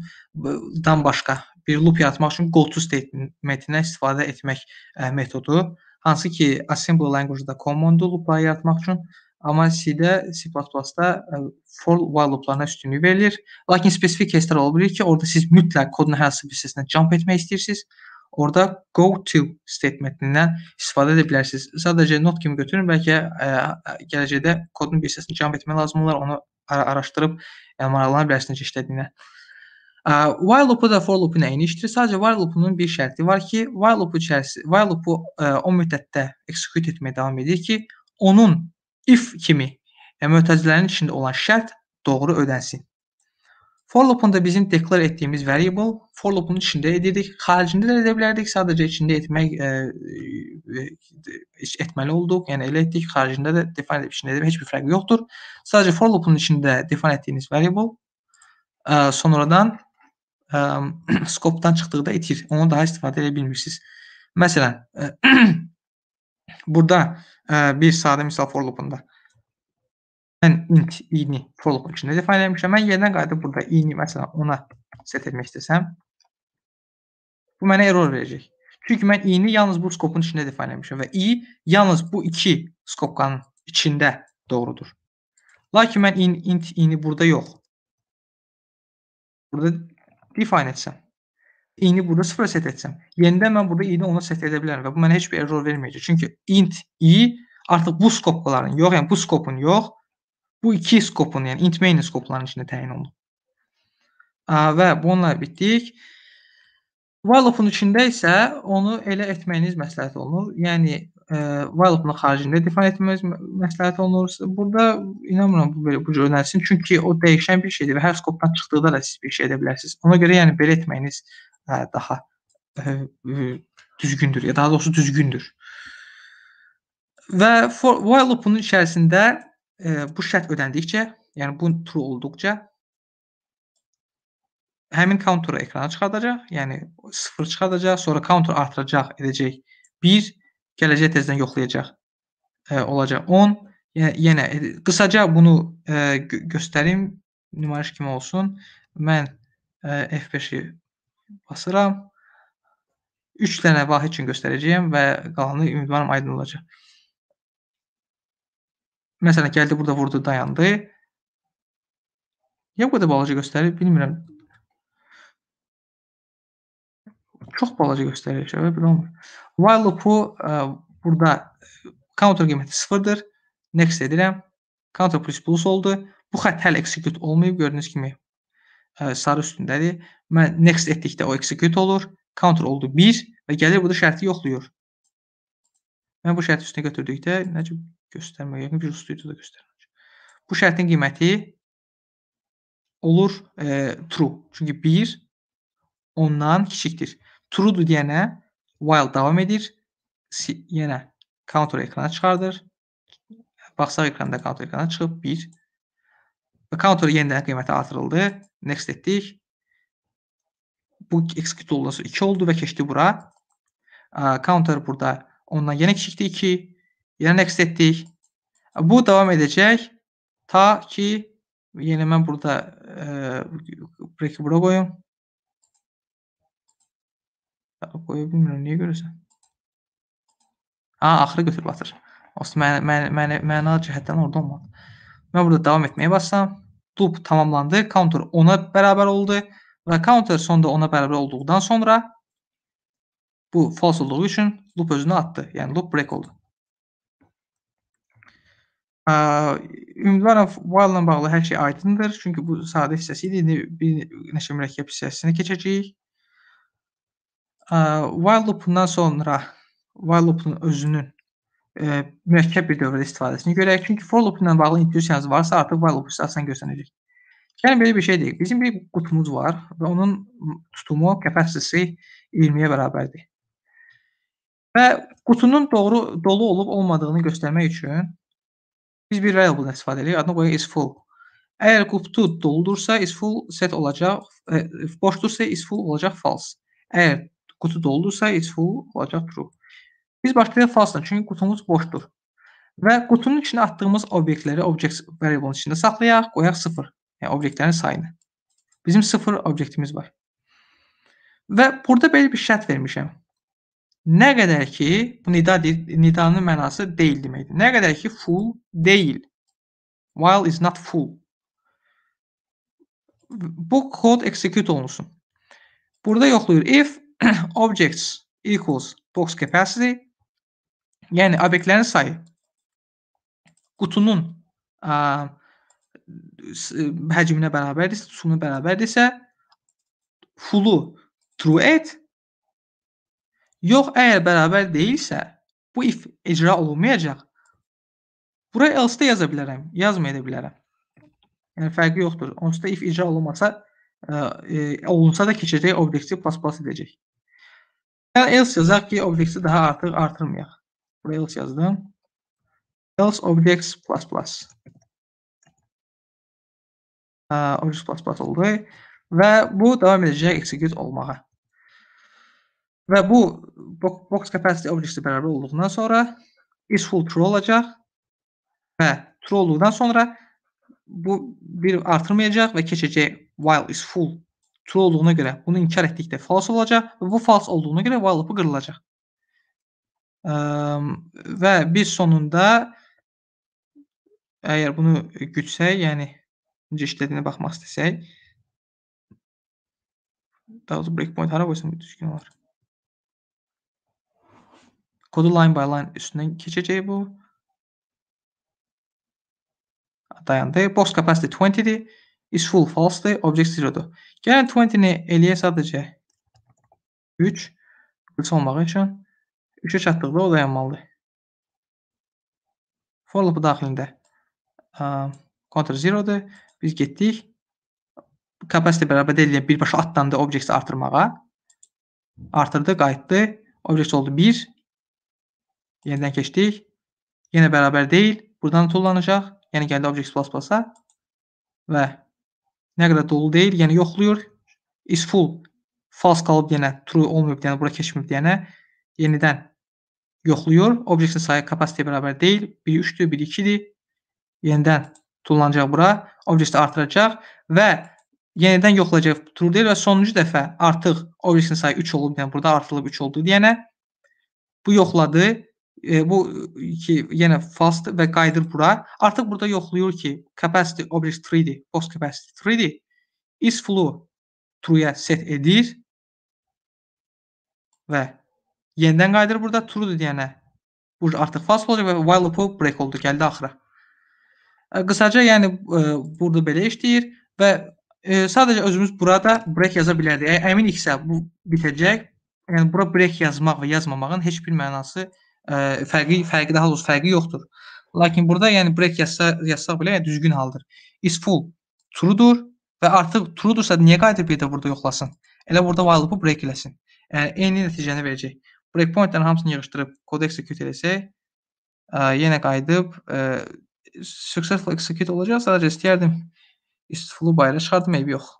dan başqa bir loop yaratmaq üçün go to statementindən istifadə etmək ə, e, metodu, hansı ki assembly language-da command loopları yaratmaq üçün amma C-də, C++-da e, for while looplarına üstünlük verilir. Lakin spesifik кейslər ola bilər ki, orada siz mütləq kodun hər hissəsinə jump etmək istəyirsiniz orada go to statementindən istifadə edə bilərsiniz. Sadəcə not kimi götürün, bəlkə ə, e, e, gələcəkdə kodun bir hissəsini cəmb etmək lazım olar, onu ara araşdırıb maraqlana bilərsiniz işlədiyinə. Uh, while loop-u da for loop-un eyni işdir. Sadəcə while loop-unun bir şərti var ki, while loop-u içərisində while loop-u uh, o müddətdə execute etməyə davam edir ki, onun if kimi yəni, mötərizlərin içində olan şərt doğru ödənsin. For loop'unda bizim declare ettiğimiz variable for loop'un içinde dedik. Haricinde de edebilirdik. Sadece içinde etmek e, e, etmeli olduk. Yani ele ettik. Haricinde de define edip içinde de hiçbir fark yoktur. Sadece for loop'un içinde define ettiğiniz variable e, sonradan e, [CLEARS THROAT] scope'dan çıktığı da etir. Onu daha istifade edə bilmirsiniz. Məsələn, e, [CLEARS THROAT] burada e, bir sade misal for loop'unda ben int i'ni for loop içinde define etmişim. Mən yenidən qayıdıb burada i'ni məsələn ona set etmək istesem, bu mənə error verecek. Çünkü mən i'ni yalnız bu skopun içinde define etmişəm ve i yalnız bu iki skopkanın içinde doğrudur. Lakin mən in, int i'ni burada yox. Burada define etsem, i'ni burada sıfır set etsem, yeniden ben burada i'ni ona set edebilirim ve bu mənə heç bir error vermeyecek. Çünkü int i artık bu skopkaların yox, yəni bu skopun yox, Bu iki skopun, yəni int main skoplarının içində təyin olunub. Və bununla bitdik. While loop-un içində isə onu elə etməyiniz məsləhət olunur. Yəni e, while loop-un xaricində define etməyiniz məsləhət olunur. Burada inanmıram bu belə bu cür önərilsin. Çünki o dəyişən bir şeydir və hər skopdan çıxdıqda da siz bir şey edə bilərsiniz. Ona görə yəni belə etməyiniz ə, e, daha ə, e, e, düzgündür ya daha doğrusu düzgündür. Və for, while loop-un içərisində e, bu şərt ödəndikcə, yəni bu true olduqca həmin counter-ı ekrana çıxardacaq, yəni 0 çıxardacaq, sonra counter artıracaq, edəcək 1, gələcək tezdən yoxlayacaq e, olacaq 10. Yəni yenə qısaca bunu e, gö göstərim, nümayiş kimi olsun. Mən e, F5-i basıram. 3 dənə vahid üçün göstərəcəyəm və qalanı ümidvaram aydın olacaq. Məsələn, gəldi burada vurdu, dayandı. Ya bu qədər balaca göstərir, bilmirəm. Çox balaca göstərir, şəbə belə olmur. While loop-u e, burada e, counter qiyməti 0-dır. Next edirəm. Counter plus plus oldu. Bu xətt hələ execute olmayıb, gördüyünüz kimi ə, e, sarı üstündədir. Mən next etdikdə o execute olur. Counter oldu 1 və gəlir burada şərti yoxlayır. Mən bu şərti üstünə götürdükdə nəcib göstərmə, yəqin Visual Studio-da göstərmir. Bu şərtin qiyməti olur e, true. Çünki 1 ondan kiçikdir. Truedur deyənə while davam edir. Si yenə counter ekrana çıxardır. Baxsaq ekranda counter ekrana çıxıb 1. Və counter yenidən qiyməti artırıldı. Next etdik. Bu execute olundan sonra 2 oldu və keçdi bura. Counter burada ondan yenə kiçikdir 2. yerine eksilttik. Bu devam edecek ta ki yine ben burada e, break'i bura koyayım. Koyabilirim niye görürsən? Ha axırı götürüb atır. Olsun mən mən mən məna cəhətdən orada olmadı. Mən burada devam etmeye bassam loop tamamlandı. Counter ona beraber oldu Ve counter sonda 10-a bərabər olduqdan sonra bu false olduğu üçün loop özünü attı. Yani loop break oldu. Hə, Ümidvarov While-la bağlı hər şey aydındır. Çünki bu sadə hissəsi idi. İndi bir neçə mürəkkəb hissəsinə keçəcəyik. Hə, while loop-undan sonra while loop-un özünün e, mürəkkəb bir dövrdə istifadəsini görək. Çünki for loop-la bağlı intuisiyanız varsa, artıq while loop hissəsindən göstərəcək. Gəlin belə bir şey deyək. Bizim bir qutumuz var və onun tutumu kapasitesi 20-yə bərabərdir. Və qutunun doğru dolu olub olmadığını göstərmək üçün Biz bir variable istifadə edirik. Adını qoyaq is full. Əgər qutu doldursa is full set olacaq, ə, e, boşdursa is full olacaq false. Əgər qutu doldursa is full olacaq true. Biz başlayaq false-dan çünki qutumuz boşdur. Və qutunun içinə atdığımız obyektləri objects variable-ın içində saxlayaq, qoyaq 0. Yəni obyektlərin sayını. Bizim 0 obyektimiz var. Və burada belə bir şərt vermişəm. Nə qədər ki, bu nida nidanın mənası deyil deməkdir. Nə qədər ki full deyil. While is not full. Bu kod execute olunsun. Burada yoxlayır if [CLEARS THROAT] objects equals box capacity yəni obyektlərin sayı qutunun ə, həcminə bərabərdirsə, tutumuna bərabərdirsə, fulu true et Yox, əgər bərabər deyilsə, bu if icra olunmayacaq. Buraya else-də yaza bilərəm, yazmaya da bilərəm. Yəni fərqi yoxdur. Onsuz da if icra olunmasa, ə, e, olunsa da keçəcək obyekti pas-pas edəcək. Yəni else yazaq ki, obyekti daha artıq artırmayaq. Buraya else yazdım. Else objects plus plus. Ə, objects plus plus oldu və bu davam edəcək execute olmağa. Və bu box capacity objekti bərabər olduqdan sonra is full true olacaq və hə, true olduqdan sonra bu bir artırmayacaq və keçəcək while is full true olduğuna görə bunu inkar etdikdə false olacaq və bu false olduğuna görə while loop-u qırılacaq. Və biz sonunda əgər bunu gütsək, yəni necə işlədiyinə baxmaq istəsək, daha doğrusu breakpoint hara qoysam düzgün olar. Kodu line by line üstündən keçəcək bu. Dayandı. Box capacity 20-dir. Is full false-dır. Object 0-dur. Gəlin 20-ni eləyə sadəcə 3 qılç olmağı üçün 3-ə çatdıqda o dayanmalıdır. For loop daxilində counter 0-dur. Biz getdik. Capacity bərabər deyil, birbaşa atlandı objekti artırmağa. Artırdı, qayıtdı. Objekt oldu 1. Yenidən keçdik. Yenə bərabər deyil. Buradan tullanacaq. Yəni gəldi Objects Plus-Plus-a. Və nə qədər dolu deyil, yəni yoxlayır. Is full. False qalıb deyənə, true olmayıb deyənə, bura keçməyib deyənə yenidən yoxlayır. Objektin sayı kapasitə bərabər deyil. Biri 3-dür, biri 2-dir. Yenidən tullanacaq bura. Objekti artıracaq və yenidən yoxlayacaq true deyil və sonuncu dəfə artıq objektin sayı 3 olub deyənə, burada artırılıb 3 oldu deyənə bu yoxladı e, bu e, ki yenə fast və qayıdır bura. Artıq burada yoxlayır ki, capacity object 3D, box capacity 3D is flow true-ya set edir və yenidən qayıdır burada true-dur deyənə. Bu artıq fast olacaq və while loop break oldu, gəldi axıra. E, qısaca, yəni e, burada belə işləyir və e, sadəcə özümüz burada break yaza bilərdik. Əgər e, əmin iksə bu bitəcək. Yəni bura break yazmaq və yazmamağın heç bir mənası yoxdur Ə, fərqi fərqi daha doğrusu fərqi yoxdur. Lakin burada yəni break yazsa yazsaq belə yəni düzgün haldır. Is full truedur və artıq truedursa niyə qayıdıb bir də burada yoxlasın? Elə burada while loop-u break eləsin. Yəni eyni nəticəni verəcək. Breakpoint-lərin hamısını yığışdırıb kod execute eləsək, ə, yenə qayıdıb ə, successful execute olacaq. Sadəcə istəyərdim is full-u bayıra çıxardım, eybi yox.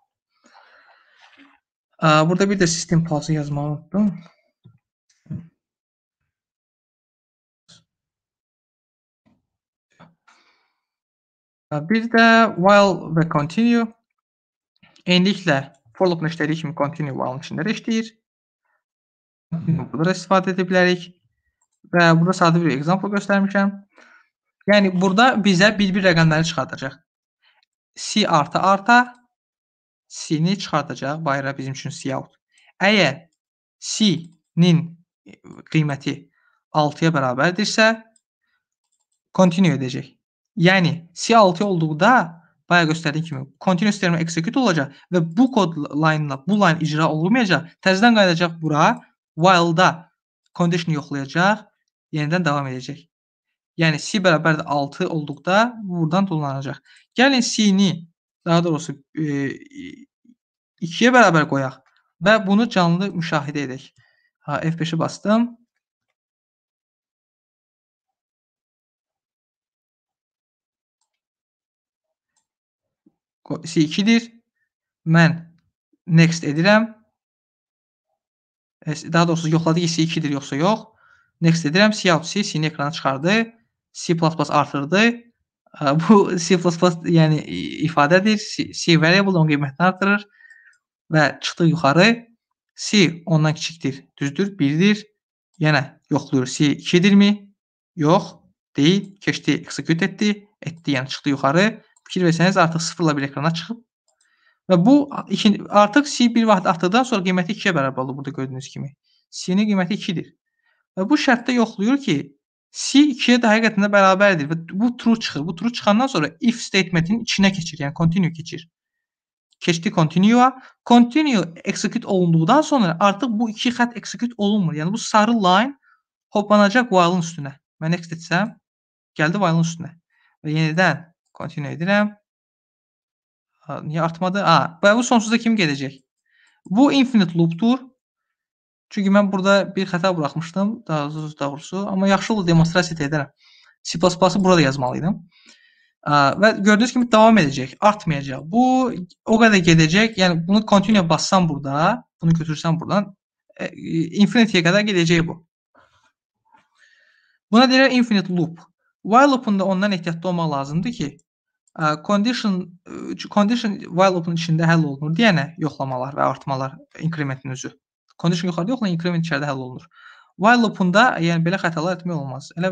Ə, burada bir də system pauzu yazmağı unutdum. Bir də while və continue Eyniliklə for loop-un işlədiyi kimi continue while-ın içində də işləyir. Burada istifadə edə bilərik. Və burada sadə bir example göstərmişəm. Yəni burada bizə bir-bir rəqəmləri çıxardacaq. C arta arta C-ni çıxardacaq. Bayıra bizim üçün C out. Əgər C-nin qiyməti 6-ya bərabərdirsə continue edəcək. Yəni C6 olduqda bayaq göstərdiyim kimi continuous termin execute olacaq və bu kod layınla bu layn icra olunmayacaq. Təzədən qayıdacaq bura, while-da condition yoxlayacaq, yenidən davam edəcək. Yəni C bərabər də 6 olduqda buradan dolanacaq. Gəlin C-ni daha doğrusu 2-yə e, bərabər qoyaq və bunu canlı müşahidə edək. Ha F5-i bastım. C2'dir. Şey Mən next edirəm. Daha doğrusu yoxladı ki, C2-dir şey yoxsa yox. Next edirəm. C out C, C-ni ekrana çıxardı. C++ artırdı. [LAUGHS] Bu C++ yəni ifadədir. C, C variable onun qiymətini artırır və çıxdı yuxarı. C ondan küçüktür, düzdür, 1-dir. Yenə yoxlayır. C 2 mi, Yox, deyil. Keçdi, execute etdi. Etdi, yəni çıxdı yuxarı. fikir versəniz artıq sıfırla bir ekrana çıxıb. Və bu iki, artıq C bir vaxt artdıqdan sonra qiyməti 2-yə bərabər olur burada gördüyünüz kimi. C-nin qiyməti 2-dir. Və bu şərtdə yoxlayır ki, C 2-yə də həqiqətən də bərabərdir və bu true çıxır. Bu true çıxandan sonra if statementinin içinə keçir, yəni continue keçir. Keçdi continue'a. Continue execute olunduqdan sonra artıq bu iki xətt execute olunmur. Yəni bu sarı line hoplanacaq while-ın üstünə. Mən next etsəm, gəldi while-ın üstünə. Və yenidən Continue edirəm. Niye artmadı? A, bu sonsuza kim gelecek? Bu infinite loopdur. Çünkü ben burada bir xəta bırakmıştım daha doğrusu, ama yaxşı oldu demonstrasiya edərəm. C++-ı burada yazmalıydım. Ve gördüğünüz gibi devam edecek, artmayacak. Bu o kadar gelecek. Yani bunu continue bassam burada, bunu götürsem buradan e, infinity'yə kadar gedəcək bu. Buna deyirlər infinite loop. While loop'unda ondan ehtiyatlı olmaq lazımdır ki, condition condition while-loop-un içində həll olunur. Deyənə yoxlamalar və artımalar inkrementin özü. Condition yuxarıda yoxlanır, inkrement içəridə həll olunur. While-loop-unda yəni belə xətalar etmək olmaz. Elə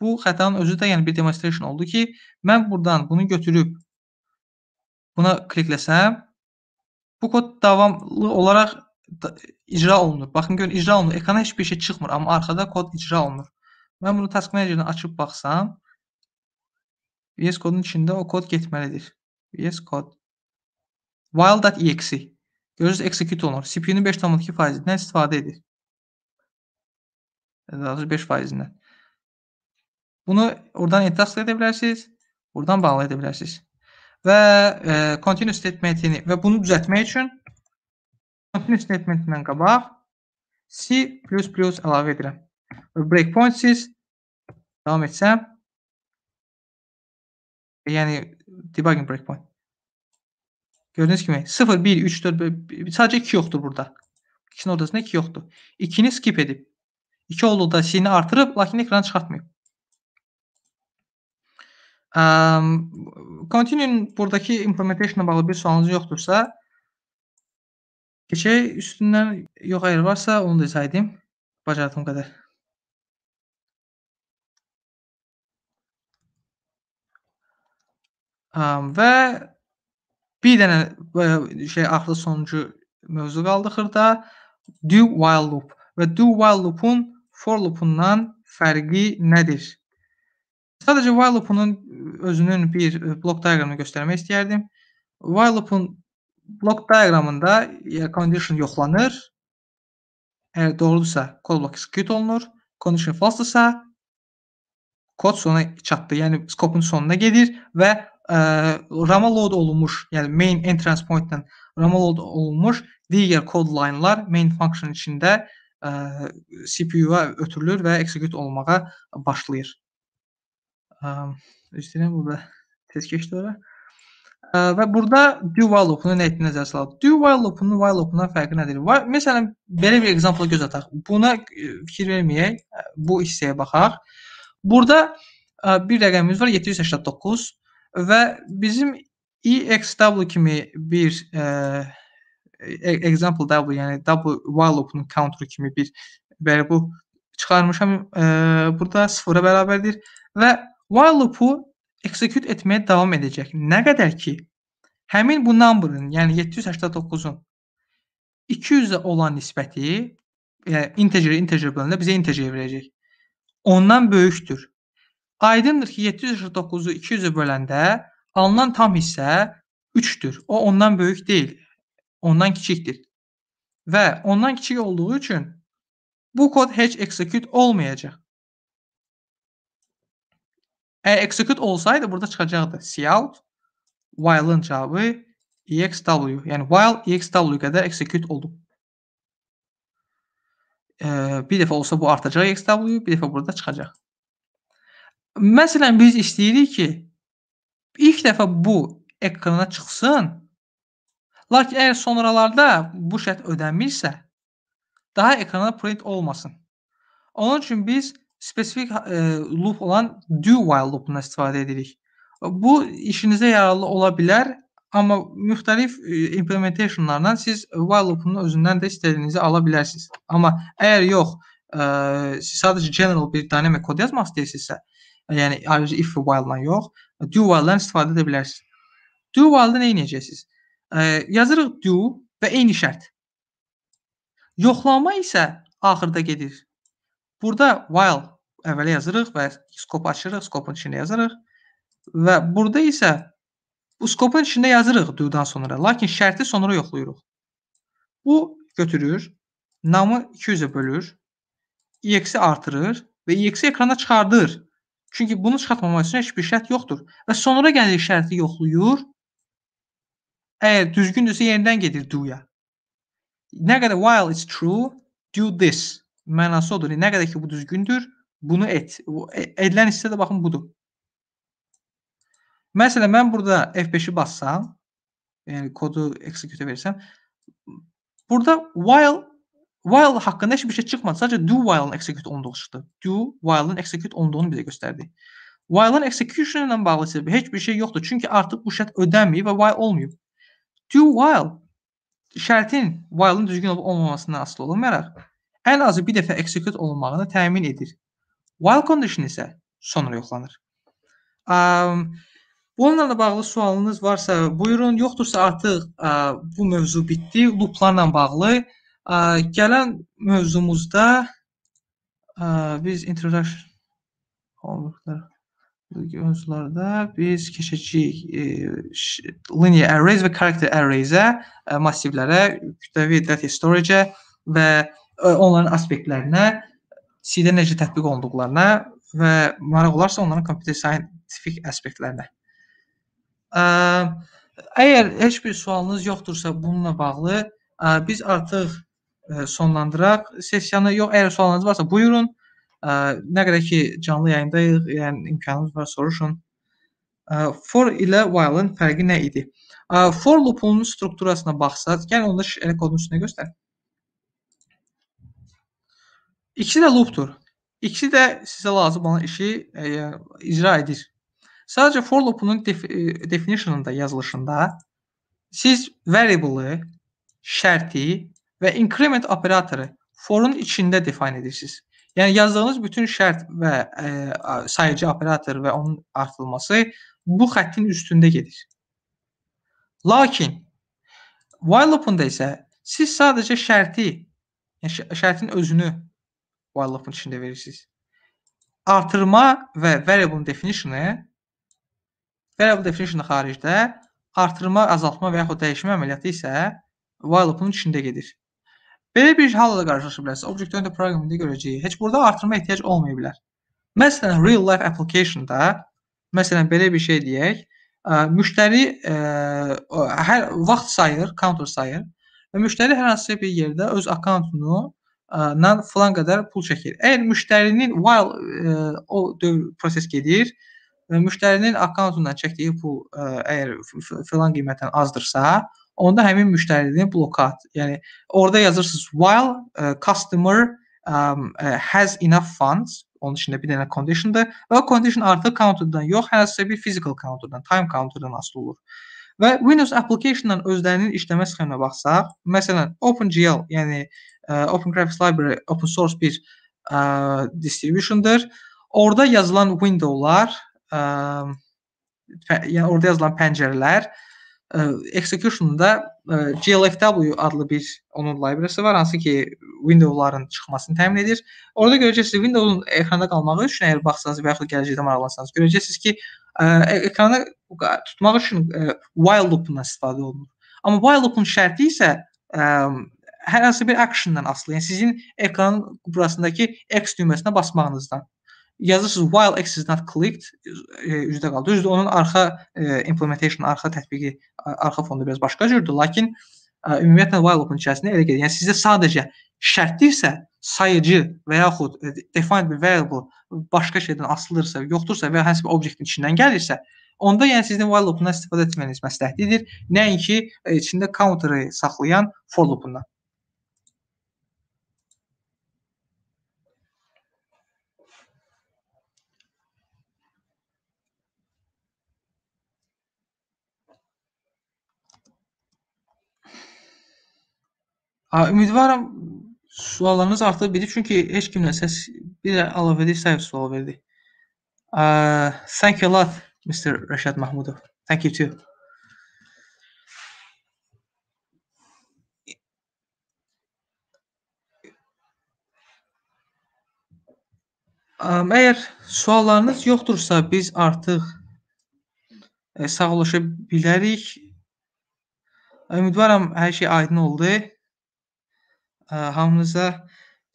bu xətanın özü də yəni bir demonstration oldu ki, mən buradan bunu götürüb buna klikləsəm, bu kod davamlı olaraq da, icra olunur. Baxın görün icra olunur. Ekrana heç bir şey çıxmır, amma arxada kod icra olunur. Mən bunu task managerdən açıb baxsam, VS Code'un içində o kod getməlidir. VS Code while.exe Görürsüz, execute olunur. CPU-nun 5.2 faizindən istifadə edir. Daha doğrusu 5 faizindən. Bunu oradan entitasla edə bilərsiniz. Buradan bağlı edə bilərsiniz. Və e, continue statementini və bunu düzəltmək üçün continue statementindən qabaq C++ əlavə edirəm. Və breakpoint siz davam etsəm Yəni debugging breakpoint. Gördüyünüz kimi 0, 1, 3, 4, 5, sadəcə 2 yoxdur burada. 2-nin ortasında 2 yoxdur. 2-ni skip edib. 2 olduqda C-ni artırıb, lakin ekran çıxartmayıb. Um, continue buradakı implementation ilə bağlı bir sualınız yoxdursa, keçək üstündən yox əgər varsa onu da izah edeyim bacardığım qədər. Və bir dənə e, şey axırda sonuncu mövzu qaldı xırda do while loop və do while loopun for loopundan fərqi nədir? Sadəcə while loopunun özünün bir e, blok diaqramını göstərmək istəyərdim. While loopun blok diaqramında condition yoxlanır. Əgər doğrudursa, kod blok execute olunur. Condition falsedırsa, kod sona çatdı. Yəni skopun sonuna gedir və ə, rama load olunmuş, yəni main entrance point-lə rama load olunmuş digər kod line-lar main function içində e, CPU-ya ötürülür və execute olmağa başlayır. İstəyirəm burada tez keçdi ora. Və burada do while loop-nu nə etdiyinə nəzər salaq. Do while loop-nun while loop-undan fərqi nədir? Məsələn, belə bir ekzampla göz ataq. Buna e, fikir verməyək, bu hissəyə baxaq. Burada e, bir rəqəmimiz var 789. Və bizim EXW kimi bir ə, e, e, example W, yəni W while loop-nun counter kimi bir belə bu çıxarmışam. Ə, e, burada 0-a bərabərdir və while loop-u execute etməyə davam edəcək. Nə qədər ki həmin bu number-ın, yəni 789-un 200-ə olan nisbəti, yəni integer integer bölündə bizə integer verəcək. Ondan böyükdür. Aydındır ki, 749-u 200-ə böləndə alınan tam hissə 3-dür. O ondan böyük deyil. Ondan kiçikdir. Və ondan kiçik olduğu üçün bu kod heç execute olmayacaq. Əgər execute olsaydı burada çıxacaqdı cout while-ın cavabı exw, yəni while exw qədər execute olub. Ee, bir dəfə olsa bu artacaq exw, bir dəfə burada çıxacaq. Məsələn biz istəyirik ki, ilk dəfə bu ekrana çıxsın. Lakin əgər sonralarda bu şərt ödənilmirsə, daha ekrana print olmasın. Onun üçün biz spesifik e, loop olan do while loopundan istifadə edirik. Bu işinizə yararlı ola bilər, amma müxtəlif e, implementationlarla siz while loopunun özündən də istədiyinizi ala bilərsiniz. Amma əgər yox, e, siz sadəcə general bir dynamic kod yazmaq istəyirsinizsə, yəni ayrıca if while-la yox, do while-dan istifadə edə bilərsiniz. Do while-da nə edəcəksiniz? E, yazırıq do və eyni şərt. Yoxlama isə axırda gedir. Burada while əvvələ yazırıq və skop açırıq, skopun içində yazırıq. Və burada isə bu skopun içində yazırıq do-dan sonra, lakin şərti sonra yoxlayırıq. Bu götürür, namı 200-ə bölür, EX-i artırır və EX-i ekrana çıxardır. Çünki bunu çıxartmamaq üçün heç bir şərt yoxdur. Və sonra gəlir şərti yoxlayır. Əgər düzgündürsə yenidən gedir do-ya. Nə qədər while it's true, do this mənası odur. Yəni, nə qədər ki bu düzgündür, bunu et. E, edilən hissə də baxın budur. Məsələn, mən burada F5-i bassam, yəni kodu execute versəm, burada while While haqqında heç bir şey çıxmadı. Sadəcə do while-ın execute olunduğu çıxdı. Do while-ın execute olunduğunu bizə göstərdi. While-ın execution ilə bağlı isə heç bir şey yoxdur. Çünki artıq bu şərt ödənməyib və while olmayıb. Do while şərtin while-ın düzgün olub olmamasından asılı olmayaraq ən azı bir dəfə execute olunmağını təmin edir. While condition isə sonra yoxlanır. Um, bununla bağlı sualınız varsa buyurun, yoxdursa artıq uh, bu mövzu bitdi. Looplarla bağlı Gələn mövzumuzda biz introduction olduqlar mövzularda biz keçəcəyik e, linear arrays və character arraysə, e, massivlərə, kütləvi data storage-ə və e, onların aspektlərinə, C-də necə tətbiq olunduqlarına və maraq olarsa onların computer scientific aspektlərinə. Əgər heç bir sualınız yoxdursa bununla bağlı, biz artıq E, sonlandıraq sessiyanı. Yox, əgər sualınız varsa buyurun. E, nə qədər ki canlı yayındayıq, yəni imkanınız var soruşun. E, for ilə while-ın fərqi nə idi? For loopunun strukturasına baxsaq, gəl onda elə kodun üstünə göstər. İkisi də loopdur. İkisi də sizə lazım olan işi ə, icra edir. Sadəcə for loopunun def definitionında, yazılışında siz variable-ı, şərti və increment operatoru forun içində define edirsiniz. Yəni yazdığınız bütün şərt və ə, e, sayıcı operator və onun artırılması bu xəttin üstündə gedir. Lakin while loop-unda isə siz sadəcə şərti, yəni şərtin özünü while loop-un içində verirsiniz. Artırma və variable definition-ı variable definition xaricdə artırma, azaltma və yaxud dəyişmə əməliyyatı isə while loop-un içində gedir. Belə bir halla da qarşılaşa bilərsiz. Object oriented programmingdə görəcəyik. Heç burada artırma ehtiyac olmaya bilər. Məsələn, real life application-da məsələn belə bir şey deyək, ə, müştəri ə, hər vaxt sayır, counter sayır və müştəri hər hansı bir yerdə öz akkauntunu nan filan qədər pul çəkir. Əgər müştərinin while ə, o dövr proses gedir və müştərinin akkauntundan çəkdiyi pul ə, əgər filan qiymətdən azdırsa, onda həmin müştərini blokat, yəni orada yazırsınız while uh, customer um, uh, has enough funds onun içində bir dənə conditiondır və o condition artıq counterdan yox, hansısa bir physical counterdan, time counterdan asılı olur. Və Windows application-dan özlərinin işləmə sxeminə baxsaq, məsələn, OpenGL, yəni uh, Open Graphics Library open source bir uh, distribution-dır. Orda yazılan windowlar, uh, yəni orada yazılan pəncərələr uh, execution-da GLFW adlı bir onun library-si var, hansı ki Windows-ların çıxmasını təmin edir. Orada görəcəksiniz Windows-un ekranda qalmağı üçün əgər baxsanız və yaxud gələcəkdə maraqlansanız, görəcəksiniz ki, ə, ekranda tutmaq üçün ə, while loop-undan istifadə olunur. Amma while loop-un şərti isə ə, hər hansı bir action-dan asılı, yəni sizin ekranın burasındakı X düyməsinə basmağınızdan yazırsınız while x is not clicked e, üzdə qaldı. Düzdür, onun arxa e, implementation, arxa tətbiqi, arxa fondu biraz başqa cürdür, lakin ə, e, ümumiyyətlə while loop-un içərisində elə gedir. Yəni sizdə sadəcə şərtdirsə, sayıcı və yaxud e, defined bir variable başqa şeydən asılırsa, yoxdursa və hansı bir obyektin içindən gəlirsə, onda yəni sizin while loop-undan istifadə etməyiniz məsləhətlidir. Nəinki içində counter-ı saxlayan for loop-undan. Ümidvaram suallarınız artıq bilir çünki heç kimlə səs bir də əlavə edir, səhv sual verdi. Uh, thank you a lot, Mr. Rəşad Mahmudov. Thank you too. Um, əgər suallarınız yoxdursa, biz artıq e, sağollaşa bilərik. Ümidvaram hər şey aydın oldu. Ə, hə, hamınıza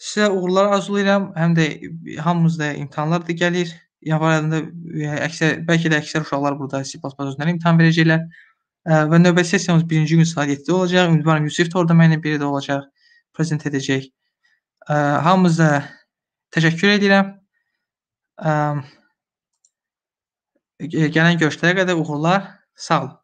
sizə uğurlar arzulayıram. Həm də e, hamımızda imtahanlar da gəlir. Yanvar ayında ə, e, əksər bəlkə də əksər uşaqlar burada C++ üzrə imtahan verəcəklər. Ə, hə, və növbəti sessiyamız 1-ci gün saat 7-də olacaq. Ümidvaram Yusif də orada mənimlə birlikdə olacaq, prezent edəcək. Ə, hə, hamınıza təşəkkür edirəm. Ə, e, gələn görüşlərə qədər uğurlar. Sağ olun.